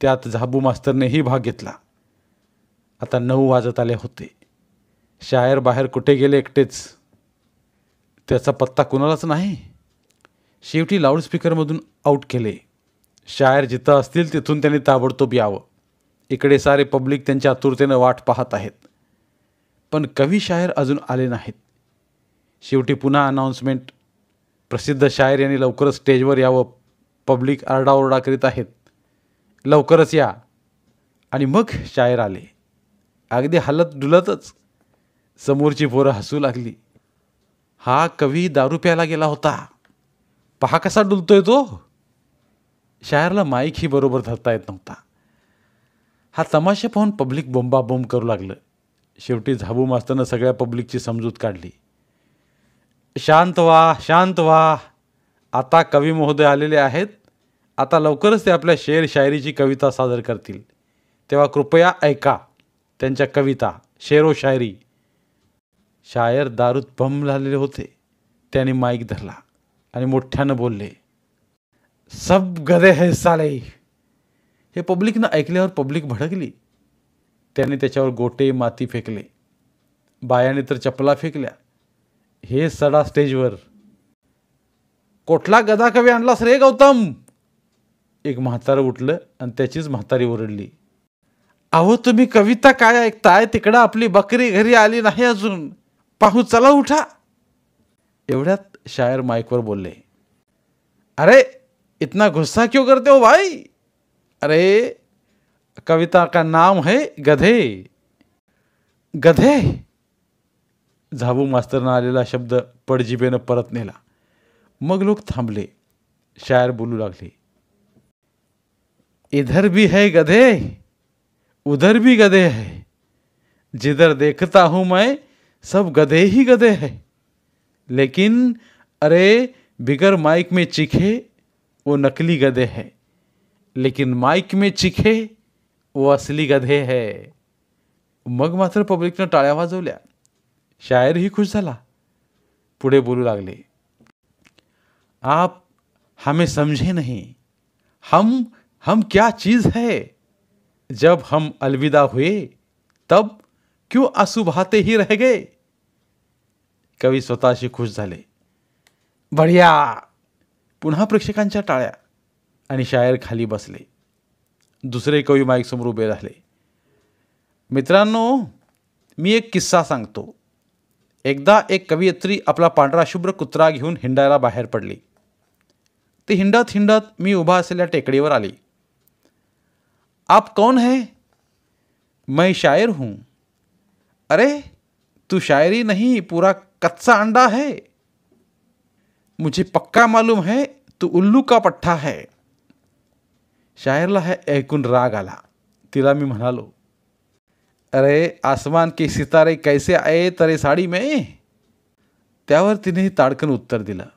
त्यात झाबू मास्तरनेही भाग घेतला आता नऊ वाजत आले होते शायर बाहेर कुठे गेले एकटेच त्याचा पत्ता कुणालाच नाही शेवटी लाऊडस्पीकरमधून आऊट केले शायर जिथं असतील तिथून त्यांनी ताबडतोब यावं इकडे सारे पब्लिक त्यांच्या आतुरतेनं वाट पाहत आहेत पण कवी शायर अजून आले नाहीत शेवटी पुन्हा अनाऊन्समेंट प्रसिद्ध शायर यांनी लवकरच स्टेजवर यावं पब्लिक आरडाओरडा करीत आहेत लवकरच या आणि मग शायर आले अगदी हलत डुलतच समोरची पोरं हसू लागली हा कवी दारू प्यायला गेला होता पहा कसा डुलतोय तो शायरला माईक ही बरोबर धरता येत नव्हता हा तमाशा पाहून पब्लिक बोंबाबोंब करू लागलं शेवटी झाबू मास्तरनं सगळ्या पब्लिकची समजूत काढली शांत व्हा शांत व्हा आता कवी महोदय आलेले आहेत आता लवकरच ते आपल्या शेर शायरीची कविता सादर करतील तेव्हा कृपया ऐका त्यांच्या कविता शेरो शायरी शायर दारूत भम झालेले होते त्याने माईक धरला आणि मोठ्यानं बोलले सब गदे है साले हे पब्लिकनं ऐकल्यावर पब्लिक भडकली त्याने त्याच्यावर गोटे माती फेकले बायाने तर चपला फेकल्या हे सडा स्टेजवर कोठला गदा कवी आणलास रे गौतम एक म्हातारं उठलं आणि त्याचीच म्हातारी ओरडली अहो तुम्ही कविता काय ऐकताय तिकडं आपली बकरी घरी आली नाही अजून पाहू चला उठा एवढ्यात शायर माईकवर बोलले अरे इतना गुस्सा क्यों करते हो भाई अरे कविता का नाम है गधे गधे झाबू मास्तरनं आलेला शब्द पडजिबेनं परत नेला मग लोग थांबले शायर बोलू लागले इधर भी है गधे उधर भी गधे है जिधर देखता हूँ मैं सब गधे ही गधे है लेकिन अरे बिगर माइक में चिखे वो नकली गधे है लेकिन माइक में चिखे वो असली गधे है मग मात्र पब्लिक ने टाया वाजवल्या शायर ही खुश पुढे बोलू लागले आप हमें समझे नहीं हम हम क्या चीज़ है जब हम अलविदा हुए तब क्यों अशुभाते ही रह गए कवी स्वतःशी खुश झाले बढिया पुन्हा प्रेक्षकांच्या टाळ्या आणि शायर खाली बसले दुसरे कवी समोर उभे राहिले मित्रांनो मी एक किस्सा सांगतो एकदा एक कवयित्री आपला पांढरा शुभ्र कुत्रा घेऊन हिंडायला बाहेर पडली ती हिंडत हिंडत मी उभा असलेल्या टेकडीवर आली आप कौन है मैं शायर हूँ अरे तू शायरी नहीं पूरा कच्चा अंडा है मुझे पक्का मालूम है तू उल्लू का पट्टा है शायरला है ऐकून राग आला तिला मी म्हणालो अरे आसमान के सितारे कैसे आए तरे साडी में त्यावर तिने ताडकन उत्तर दिलं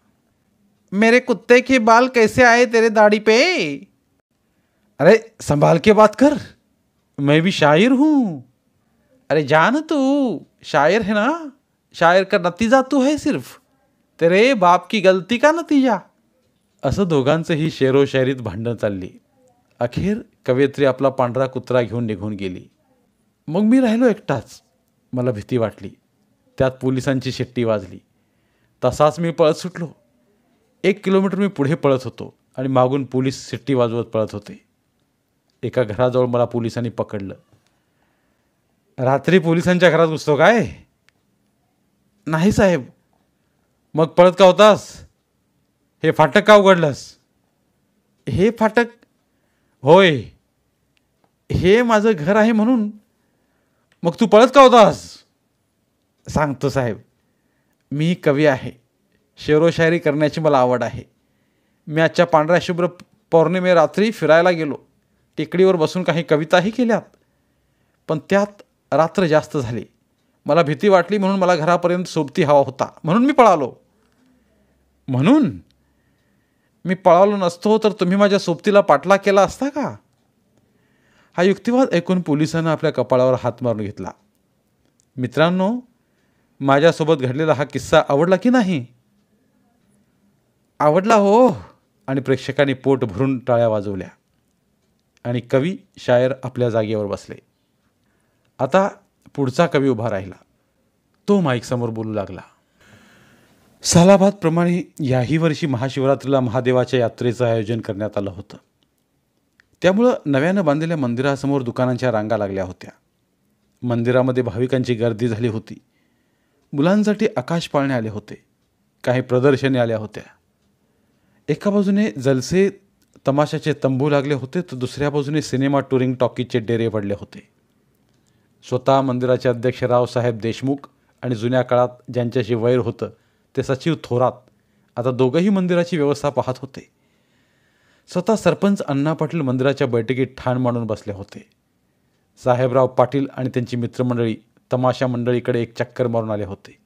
मेरे कुत्ते के बाल कैसे आए तेरे दाढ़ी पे अरे संभाल के बात कर मैं भी शायर हूँ अरे जान तू शायर है ना शायर का नतीजा तू है सिर्फ तेरे बाप की गलती का नतीजा असं दोघांचं ही शेरोशायरीत भांडणं चालली अखेर कवयित्री आपला पांढरा कुत्रा घेऊन निघून गेली मग मी राहिलो एकटाच मला भीती वाटली त्यात पोलिसांची शेट्टी वाजली तसाच मी पळत सुटलो एक किलोमीटर मी पुढे पळत होतो आणि मागून पोलीस सिट्टी वाजवत पळत होते एका घराजवळ मला पोलिसांनी पकडलं रात्री पोलिसांच्या घरात घुसतो काय नाही साहेब मग पळत का होतास हे फाटक का उघडलंस हे फाटक होय हे माझं घर आहे म्हणून मग तू पळत का होतास सांगतो साहेब मी कवी आहे शेरोशायरी करण्याची मला आवड आहे मी आजच्या पांढऱ्या शुभ्र पौर्णिमे रात्री फिरायला गेलो टेकडीवर बसून काही कविताही केल्यात पण त्यात रात्र जास्त झाली मला भीती वाटली म्हणून मला घरापर्यंत सोबती हवा होता म्हणून मी पळालो म्हणून मी पळालो नसतो तर तुम्ही माझ्या सोबतीला पाठला केला असता का हा युक्तिवाद ऐकून पोलिसांना आपल्या कपाळावर हात मारून घेतला मित्रांनो माझ्यासोबत घडलेला हा किस्सा आवडला की नाही आवडला हो आणि प्रेक्षकांनी पोट भरून टाळ्या वाजवल्या आणि कवी शायर आपल्या जागेवर बसले आता पुढचा कवी उभा राहिला तो माईकसमोर बोलू लागला सालाबादप्रमाणे याही वर्षी महाशिवरात्रीला महादेवाच्या यात्रेचं आयोजन करण्यात आलं होतं त्यामुळं नव्यानं बांधलेल्या मंदिरासमोर दुकानांच्या रांगा लागल्या होत्या मंदिरामध्ये भाविकांची गर्दी झाली होती मुलांसाठी आकाश पाळणे आले होते काही प्रदर्शने आल्या होत्या एका बाजूने जलसे तमाशाचे तंबू लागले होते तर दुसऱ्या बाजूने सिनेमा टुरिंग टॉकीजचे डेरे पडले होते स्वतः मंदिराचे अध्यक्ष रावसाहेब देशमुख आणि जुन्या काळात ज्यांच्याशी वैर होतं ते सचिव थोरात आता दोघंही मंदिराची व्यवस्था पाहत होते स्वतः सरपंच अण्णा पाटील मंदिराच्या बैठकीत ठाण मांडून बसले होते साहेबराव पाटील आणि त्यांची मित्रमंडळी तमाशा मंडळीकडे एक चक्कर मारून आले होते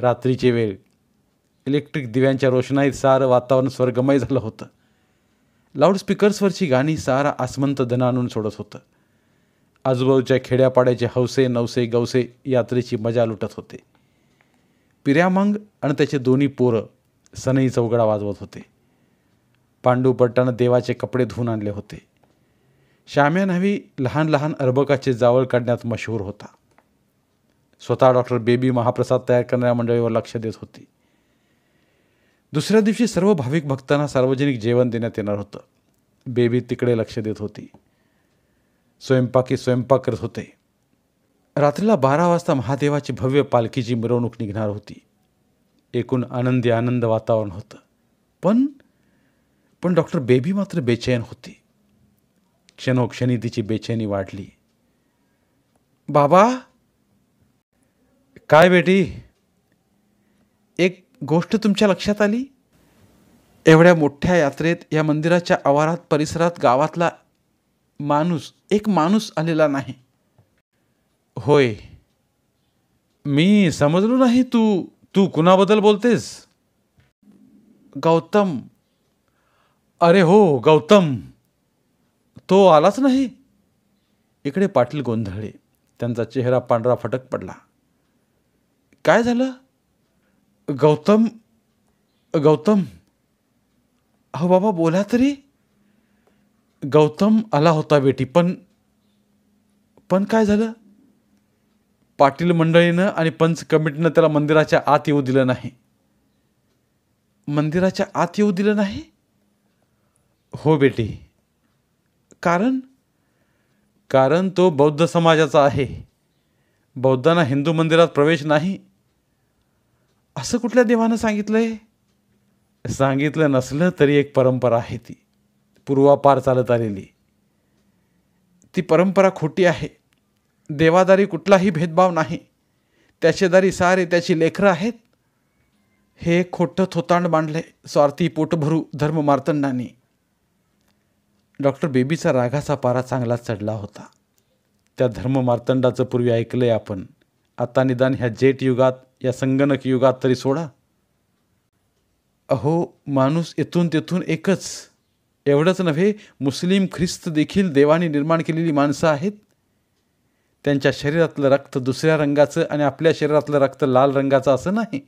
रात्रीचे वेळ इलेक्ट्रिक दिव्यांच्या रोषणाईत सारं वातावरण स्वर्गमय झालं होतं लाऊडस्पीकर्सवरची गाणी सारा आसमंत धनानून सोडत होतं आजूबाजूच्या खेड्यापाड्याचे हौसे नवसे गवसे यात्रेची मजा लुटत होते पिऱ्यामंग आणि त्याचे दोन्ही पोरं सनई चौगडा वाजवत होते पांडू देवाचे कपडे धुवून आणले होते श्याम्या नवी लहान लहान अर्बकाचे जावळ काढण्यात मशहूर होता स्वतः डॉक्टर बेबी महाप्रसाद तयार करणाऱ्या मंडळीवर लक्ष देत होती दुसऱ्या दिवशी सर्व भाविक भक्तांना सार्वजनिक जेवण देण्यात येणार होतं बेबी तिकडे लक्ष देत होती स्वयंपाकी स्वयंपाक करत होते रात्रीला बारा वाजता महादेवाची भव्य पालखीची मिरवणूक निघणार होती एकूण आनंदी आनंद वातावरण होतं पण पण डॉक्टर बेबी मात्र बेचैन होती क्षणोक्षणी तिची बेचैनी वाढली बाबा काय बेटी एक गोष्ट तुमच्या लक्षात आली एवढ्या मोठ्या यात्रेत या मंदिराच्या आवारात परिसरात गावातला माणूस एक माणूस आलेला नाही होय मी समजलो नाही तू तू कुणाबद्दल बोलतेस गौतम अरे हो गौतम तो आलाच नाही इकडे पाटील गोंधळले त्यांचा चेहरा पांढरा फटक पडला काय झालं गौतम गौतम हो बाबा बोला तरी गौतम आला होता बेटी पण पण काय झालं पाटील मंडळीनं आणि पंच कमिटीनं त्याला मंदिराच्या आत येऊ दिलं नाही मंदिराच्या आत येऊ दिलं नाही हो बेटी कारण कारण तो बौद्ध समाजाचा आहे बौद्धांना हिंदू मंदिरात प्रवेश नाही असं कुठल्या देवानं सांगितलंय सांगितलं नसलं तरी एक परंपरा आहे ती पूर्वापार चालत आलेली ती परंपरा खोटी आहे देवादारी कुठलाही भेदभाव नाही त्याचेदारी सारे त्याची लेखरं आहेत हे खोटं थोतांड मांडले स्वार्थी पोटभरू धर्म मार्तंडाने डॉक्टर बेबीचा रागाचा पारा चांगलाच चढला होता त्या धर्म मार्तंडाचं पूर्वी ऐकलंय आपण आता निदान ह्या जेठ युगात या संगणक युगात तरी सोडा अहो माणूस येथून तेथून एकच एवढंच नव्हे मुस्लिम ख्रिस्त देखील देवाने निर्माण केलेली माणसं आहेत त्यांच्या शरीरातलं रक्त दुसऱ्या रंगाचं आणि आपल्या शरीरातलं रक्त लाल रंगाचं असं नाही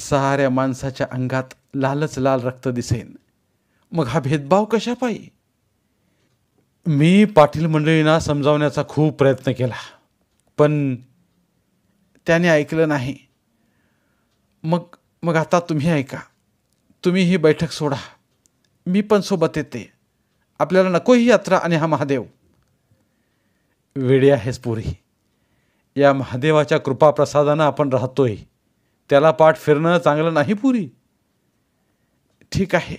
साऱ्या माणसाच्या अंगात लालच लाल रक्त दिसेन मग हा भेदभाव कशा पायी मी पाटील मंडळींना समजावण्याचा खूप प्रयत्न केला पण त्याने ऐकलं नाही मग मग आता तुम्ही ऐका तुम्ही ही बैठक सोडा मी पण सोबत येते आपल्याला नको ही यात्रा आणि हा महादेव वेडे आहेस पुरी या महादेवाच्या कृपाप्रसादानं आपण राहतोय त्याला पाठ फिरणं चांगलं नाही पुरी ठीक आहे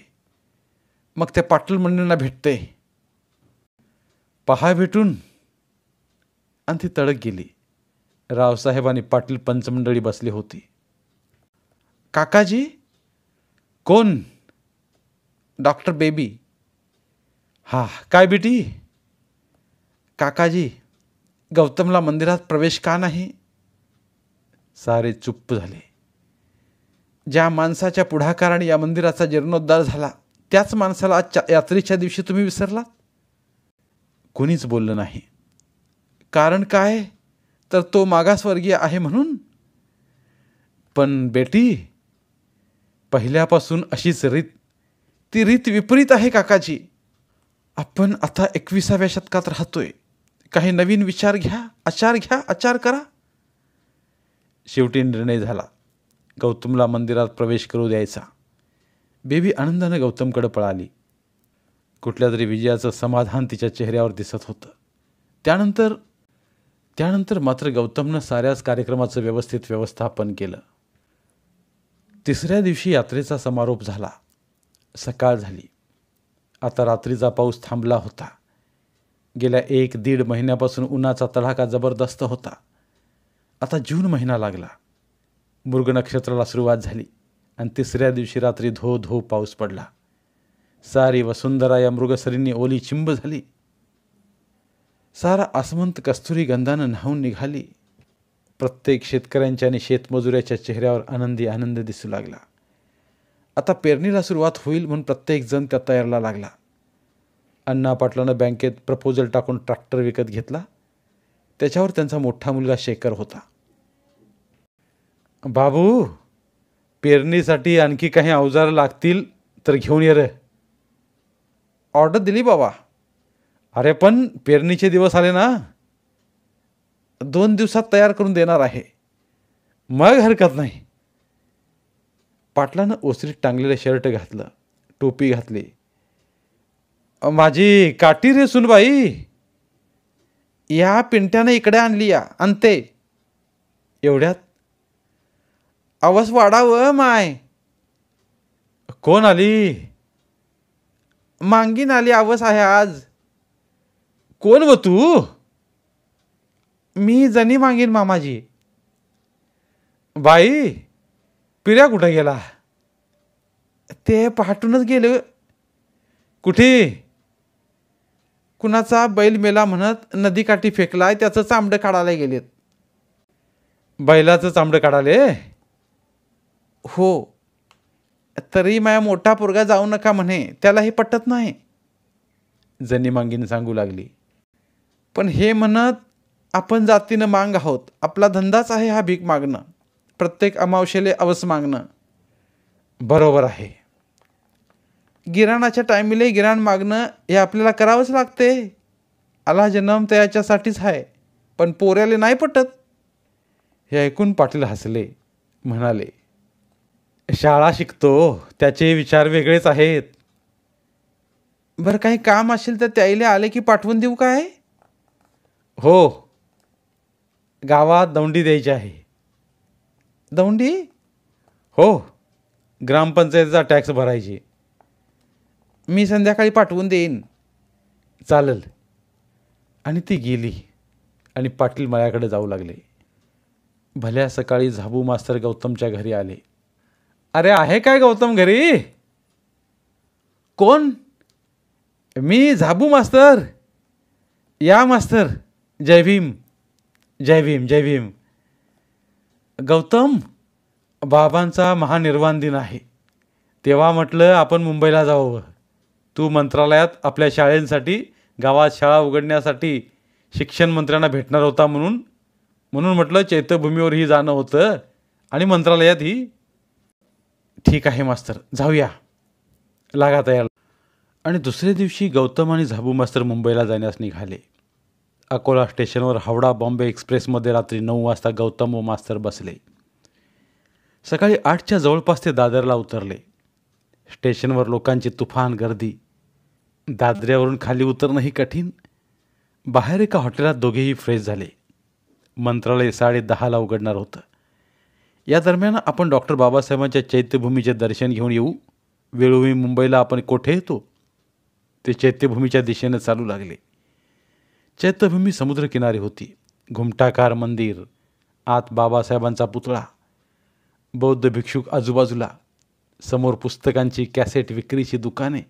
मग ते पाटील मंडळींना भेटते पहा भेटून आणि ती तडक गेली रावसाहेब आणि पाटील पंचमंडळी बसली होती काकाजी कोण डॉक्टर बेबी हा काय बेटी काकाजी गौतमला मंदिरात प्रवेश का नाही सारे चुप्प झाले ज्या माणसाच्या पुढाकाराने या मंदिराचा जीर्णोद्धार झाला त्याच माणसाला आज यात्रेच्या दिवशी तुम्ही विसरलात कोणीच बोललं नाही कारण काय तर तो मागासवर्गीय आहे म्हणून पण बेटी पहिल्यापासून अशीच रीत ती रीत विपरीत आहे काकाजी आपण आता एकविसाव्या शतकात राहतोय काही नवीन विचार घ्या आचार घ्या आचार करा शेवटी निर्णय झाला गौतमला मंदिरात प्रवेश करू द्यायचा बेबी आनंदानं गौतमकडे पळाली कुठल्या तरी विजयाचं समाधान तिच्या चेहऱ्यावर दिसत होतं त्यानंतर त्यानंतर मात्र गौतमनं साऱ्याच कार्यक्रमाचं व्यवस्थित व्यवस्थापन केलं तिसऱ्या दिवशी यात्रेचा समारोप झाला सकाळ झाली आता रात्रीचा पाऊस थांबला होता गेल्या एक दीड महिन्यापासून उन्हाचा तडाखा जबरदस्त होता आता जून महिना लागला मृग नक्षत्राला सुरुवात झाली आणि तिसऱ्या दिवशी रात्री धो धो पाऊस पडला सारी वसुंधरा या मृगसरींनी ओली चिंब झाली सारा अस्मंत कस्तुरी गंधानं न्हावून निघाली प्रत्येक शेतकऱ्यांच्या आणि शेतमजुऱ्याच्या चेहऱ्यावर आनंदी आनंद दिसू लागला आता पेरणीला सुरुवात होईल म्हणून प्रत्येकजण त्या तयारला लागला अण्णा पाटलानं बँकेत प्रपोजल टाकून ट्रॅक्टर विकत घेतला त्याच्यावर त्यांचा मोठा मुलगा शेखर होता बाबू पेरणीसाठी आणखी काही अवजार लागतील तर घेऊन ये रे ऑर्डर दिली बाबा अरे पण पेरणीचे दिवस आले ना दोन दिवसात तयार करून देणार आहे मग हरकत नाही पाटलानं ओसरीत टांगलेलं शर्ट घातलं टोपी घातली माझी काठी रे सुनबाई या पिंट्यानं इकडे आणली या आणते एवढ्यात आवाज वाढावं माय कोण आली मांगीन आली आवाज आहे आज कोण व तू मी जणी मागेन मामाजी बाई पिऱ्या कुठं गेला ते पहाटूनच गेले कुठे कुणाचा बैल मेला म्हणत नदीकाठी फेकलाय त्याचं चांबडं काढायला गेलेत बैलाचं चांबडं काढाले हो तरी माया मोठा पोरगा जाऊ नका म्हणे त्याला हे पटत नाही जनी मांगीन सांगू लागली पण हे म्हणत आपण जातीनं मांग आहोत आपला धंदाच आहे हा भीक मागणं प्रत्येक अमावशेले अवस मागणं बरोबर आहे गिराणाच्या टायमिले गिराण मागणं हे आपल्याला करावंच लागते आला जन्म तर याच्यासाठीच आहे पण पोऱ्याला नाही पटत हे ऐकून पाटील हसले म्हणाले शाळा शिकतो त्याचे विचार वेगळेच आहेत बरं काही काम असेल तर त्याईले आले की पाठवून देऊ काय हो गावात दौंडी द्यायची आहे दौंडी हो ग्रामपंचायतीचा टॅक्स भरायची मी संध्याकाळी पाठवून देईन चालेल आणि ती गेली आणि पाटील मळ्याकडे जाऊ लागले भल्या सकाळी झाबू मास्तर गौतमच्या घरी आले अरे आहे काय गौतम घरी कोण मी झाबू मास्तर या मास्तर जय भीम जय भीम जय भीम गौतम बाबांचा महानिर्वाण दिन आहे तेव्हा म्हटलं आपण मुंबईला जावं तू मंत्रालयात आपल्या शाळेंसाठी गावात शाळा उघडण्यासाठी शिक्षण मंत्र्यांना भेटणार होता म्हणून म्हणून म्हटलं चैत्यभूमीवरही जाणं होतं आणि मंत्रालयात ही ठीक आहे मास्तर जाऊया लागा तयार आणि दुसऱ्या दिवशी गौतम आणि झाबू मास्तर मुंबईला जाण्यास निघाले अकोला स्टेशनवर हावडा बॉम्बे एक्सप्रेसमध्ये रात्री नऊ वाजता गौतम व मास्तर बसले सकाळी आठच्या जवळपास ते दादरला उतरले स्टेशनवर लोकांची तुफान गर्दी दादऱ्यावरून खाली उतरणंही कठीण बाहेर एका हॉटेलात दोघेही फ्रेश झाले मंत्रालय साडे दहाला उघडणार होतं या दरम्यान आपण डॉक्टर बाबासाहेबांच्या चैत्यभूमीचे दर्शन घेऊन येऊ वेळोवेळी मुंबईला आपण कोठे येतो ते चैत्यभूमीच्या दिशेनं चालू लागले चैत्यभूमी समुद्रकिनारी होती घुमटाकार मंदिर आत बाबासाहेबांचा पुतळा बौद्ध भिक्षुक आजूबाजूला समोर पुस्तकांची कॅसेट विक्रीची दुकाने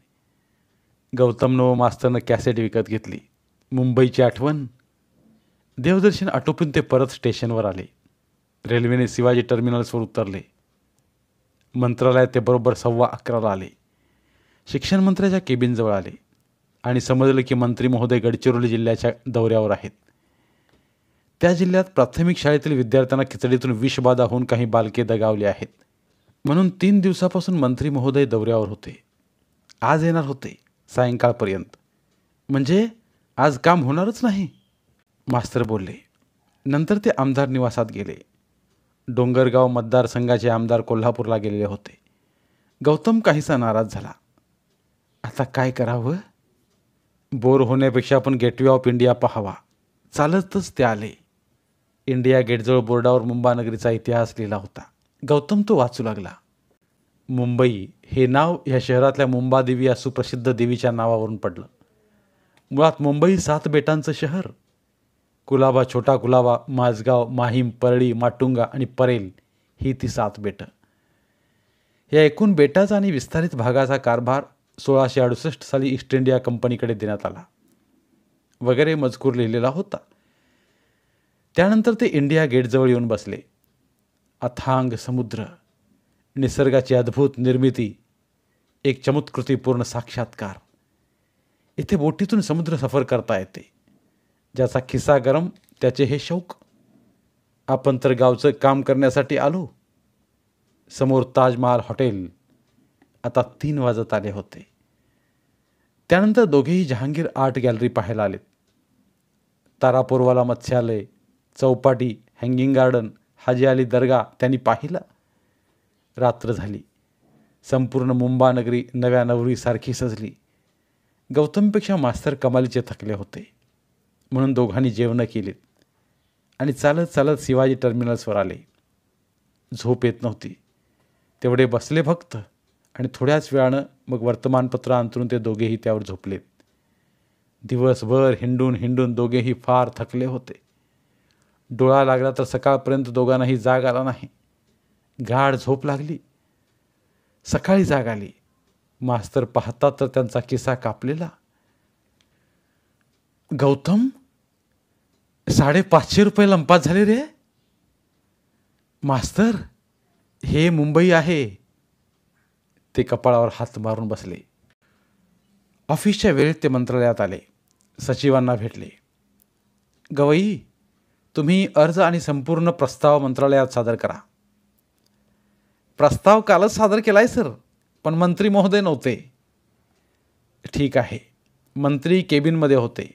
गौतम नव मास्तरनं कॅसेट विकत घेतली मुंबईची आठवण देवदर्शन आटोपून ते परत स्टेशनवर आले रेल्वेने शिवाजी टर्मिनल्सवर उतरले मंत्रालयात ते बरोबर सव्वा अकराला आले शिक्षण मंत्र्याच्या केबिनजवळ आले आणि समजलं की मंत्री महोदय गडचिरोली जिल्ह्याच्या दौऱ्यावर आहेत त्या जिल्ह्यात प्राथमिक शाळेतील विद्यार्थ्यांना खिचडीतून विषबाधा होऊन काही बालके दगावले आहेत म्हणून तीन दिवसापासून मंत्री महोदय दौऱ्यावर होते आज येणार होते सायंकाळपर्यंत म्हणजे आज काम होणारच नाही मास्तर बोलले नंतर ते आमदार निवासात गेले डोंगरगाव मतदारसंघाचे आमदार कोल्हापूरला गेलेले होते गौतम काहीसा नाराज झाला आता काय करावं बोर होण्यापेक्षा आपण गेटवे ऑफ इंडिया पाहावा चालतच ते आले इंडिया गेटजवळ बोर्डावर मुंबानगरीचा इतिहास लिहिला होता गौतम तो वाचू लागला मुंबई हे नाव या शहरातल्या मुंबादेवी या सुप्रसिद्ध देवीच्या नावावरून पडलं मुळात मुंबई सात बेटांचं शहर कुलाबा छोटा कुलाबा माझगाव माहीम परळी माटुंगा आणि परेल ही ती सात बेटं या एकूण बेटाचा आणि विस्तारित भागाचा कारभार सोळाशे अडुसष्ट साली ईस्ट इंडिया कंपनीकडे देण्यात आला वगैरे मजकूर लिहिलेला होता त्यानंतर ते इंडिया गेटजवळ येऊन बसले अथांग समुद्र निसर्गाची अद्भुत निर्मिती एक चमत्कृतीपूर्ण साक्षात्कार इथे बोटीतून समुद्र सफर करता येते ज्याचा खिसा गरम त्याचे हे शौक आपण तर गावचं काम करण्यासाठी आलो समोर ताजमहाल हॉटेल आता तीन वाजत आले होते त्यानंतर दोघेही जहांगीर आर्ट गॅलरी पाहायला आलेत तारापूरवाला मत्स्यालय चौपाटी हँगिंग गार्डन हाजी अली दर्गा त्यांनी पाहिला रात्र झाली संपूर्ण मुंबानगरी नव्या नवरीसारखी सजली गौतमपेक्षा मास्तर कमालीचे थकले होते म्हणून दोघांनी जेवणं केलीत आणि चालत चालत शिवाजी टर्मिनल्सवर आले झोप येत नव्हती तेवढे बसले फक्त आणि थोड्याच वेळानं मग वर्तमानपत्र अंतरून ते दोघेही त्यावर झोपलेत दिवसभर हिंडून हिंडून दोघेही फार थकले होते डोळा लागला तर सकाळपर्यंत दोघांनाही जाग आला नाही गाढ झोप लागली सकाळी जाग आली मास्तर पाहता तर त्यांचा किसा कापलेला गौतम साडेपाचशे रुपये लंपात झाले रे मास्तर हे मुंबई आहे ते कपाळावर हात मारून बसले ऑफिसच्या वेळेत ते मंत्रालयात आले सचिवांना भेटले गवई तुम्ही अर्ज आणि संपूर्ण प्रस्ताव मंत्रालयात सादर करा प्रस्ताव कालच सादर केला आहे सर पण मंत्री महोदय नव्हते ठीक आहे मंत्री केबिनमध्ये होते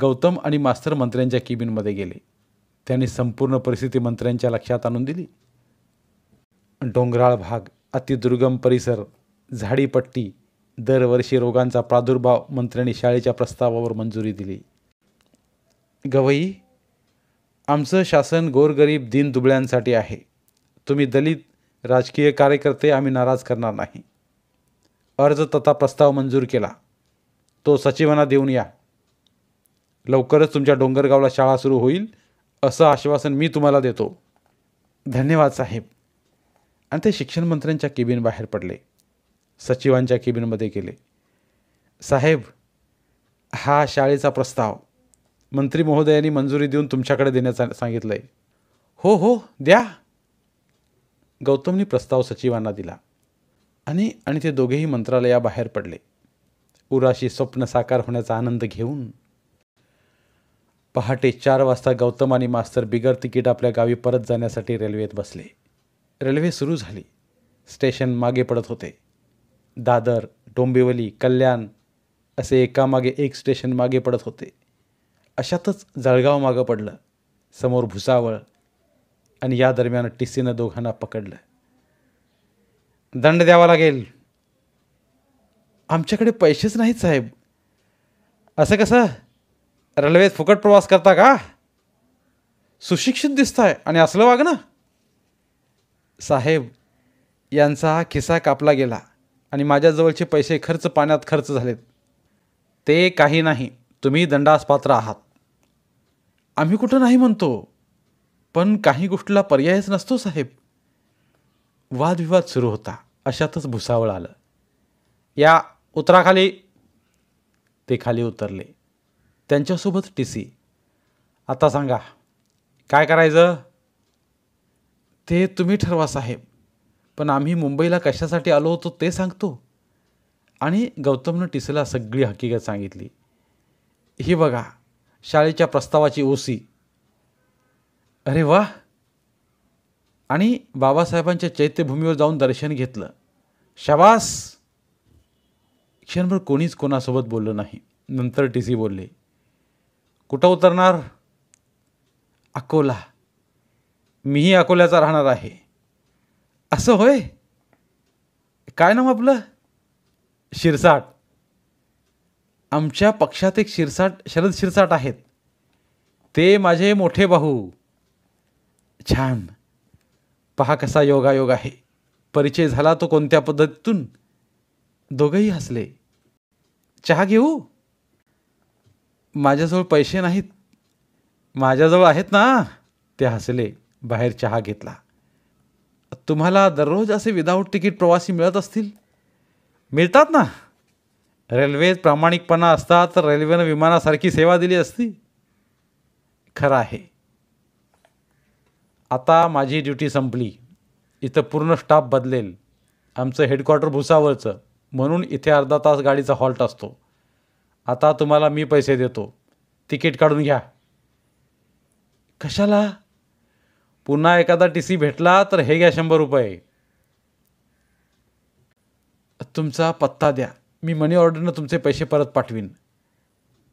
गौतम आणि मास्तर मंत्र्यांच्या केबिनमध्ये गेले त्यांनी संपूर्ण परिस्थिती मंत्र्यांच्या लक्षात आणून दिली डोंगराळ भाग अतिदुर्गम परिसर झाडीपट्टी दरवर्षी रोगांचा प्रादुर्भाव मंत्र्यांनी शाळेच्या प्रस्तावावर मंजुरी दिली गवई आमचं शासन गोरगरीब दीनदुबळ्यांसाठी आहे तुम्ही दलित राजकीय कार्यकर्ते आम्ही नाराज करणार नाही अर्ज तथा प्रस्ताव मंजूर केला तो सचिवांना देऊन या लवकरच तुमच्या डोंगरगावला शाळा सुरू होईल असं आश्वासन मी तुम्हाला देतो धन्यवाद साहेब आणि ते शिक्षण मंत्र्यांच्या केबिन बाहेर पडले सचिवांच्या केबिनमध्ये गेले साहेब हा शाळेचा प्रस्ताव मंत्री महोदयांनी मंजुरी देऊन तुमच्याकडे देण्याचा सांगितलं आहे हो हो द्या गौतमनी प्रस्ताव सचिवांना दिला आणि आणि ते दोघेही मंत्रालयाबाहेर पडले उराशी स्वप्न साकार होण्याचा आनंद घेऊन पहाटे चार वाजता गौतम आणि मास्तर बिगर तिकीट आपल्या गावी परत जाण्यासाठी रेल्वेत बसले रेल्वे सुरू झाली स्टेशन मागे पडत होते दादर डोंबिवली कल्याण असे एकामागे एक स्टेशन मागे पडत होते अशातच जळगाव मागं पडलं समोर भुसावळ आणि या दरम्यान टी सीनं दोघांना पकडलं दंड द्यावा लागेल आमच्याकडे पैसेच नाहीत साहेब असं कसं रेल्वेत फुकट प्रवास करता का सुशिक्षित आहे आणि असलं वाग ना साहेब यांचा हा खिसा कापला गेला आणि माझ्याजवळचे पैसे खर्च पाण्यात खर्च झालेत ते काही नाही तुम्ही दंडास पात्र आहात आम्ही कुठं नाही म्हणतो पण काही गोष्टीला पर्यायच नसतो साहेब वादविवाद सुरू होता अशातच भुसावळ आलं या उतराखाली ते खाली उतरले त्यांच्यासोबत टी सी आता सांगा काय करायचं ते तुम्ही ठरवा साहेब पण आम्ही मुंबईला कशासाठी आलो होतो ते सांगतो आणि गौतमनं टिसेला सगळी हकीकत सांगितली ही बघा शाळेच्या प्रस्तावाची ओसी अरे वा आणि बाबासाहेबांच्या चैत्यभूमीवर जाऊन दर्शन घेतलं शबास क्षणभर कोणीच कोणासोबत बोललं नाही नंतर टी सी बोलले कुठं उतरणार अकोला मीही अकोल्याचा राहणार आहे असं होय काय नाव आपलं शिरसाट आमच्या पक्षात एक शिरसाट शरद शिरसाट आहेत ते माझे मोठे भाऊ छान पहा कसा योगायोग आहे परिचय झाला तो कोणत्या पद्धतीतून दोघंही हसले चहा घेऊ माझ्याजवळ पैसे नाहीत माझ्याजवळ आहेत ना ते हसले बाहेर चहा घेतला तुम्हाला दररोज असे विदाऊट तिकीट प्रवासी मिळत असतील मिळतात ना रेल्वेत प्रामाणिकपणा असता तर रेल्वेनं विमानासारखी सेवा दिली असती खरं आहे आता माझी ड्युटी संपली इथं पूर्ण स्टाफ बदलेल आमचं हेडक्वार्टर भुसावळचं म्हणून इथे अर्धा तास गाडीचा हॉल्ट असतो आता तुम्हाला मी पैसे देतो तिकीट काढून घ्या कशाला पुन्हा एखादा टी सी भेटला तर हे घ्या शंभर रुपये तुमचा पत्ता द्या मी मनी ऑर्डरनं तुमचे पैसे परत पाठवीन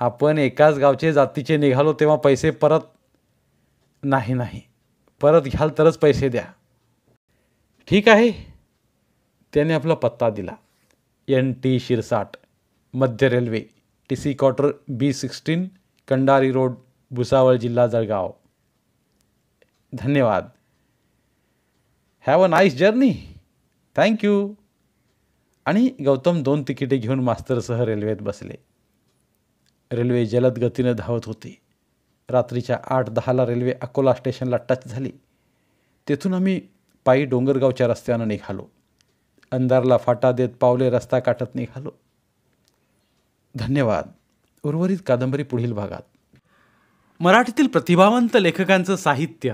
आपण एकाच गावचे जातीचे निघालो तेव्हा पैसे परत नाही नाही परत घ्याल तरच पैसे द्या ठीक आहे त्याने आपला पत्ता दिला एन टी शिरसाट मध्य railway T C quarter B sixteen Kandari road Bhusawal जिल्हा जळगाव धन्यवाद have a nice journey you आणि गौतम दोन तिकिटे घेऊन मास्तरसह रेल्वेत बसले रेल्वे जलद गतीनं धावत होती रात्रीच्या आठ दहाला रेल्वे अकोला स्टेशनला टच झाली तेथून आम्ही पायी डोंगरगावच्या रस्त्यानं निघालो अंधारला फाटा देत पावले रस्ता काटत निघालो धन्यवाद उर्वरित कादंबरी पुढील भागात मराठीतील प्रतिभावंत लेखकांचं साहित्य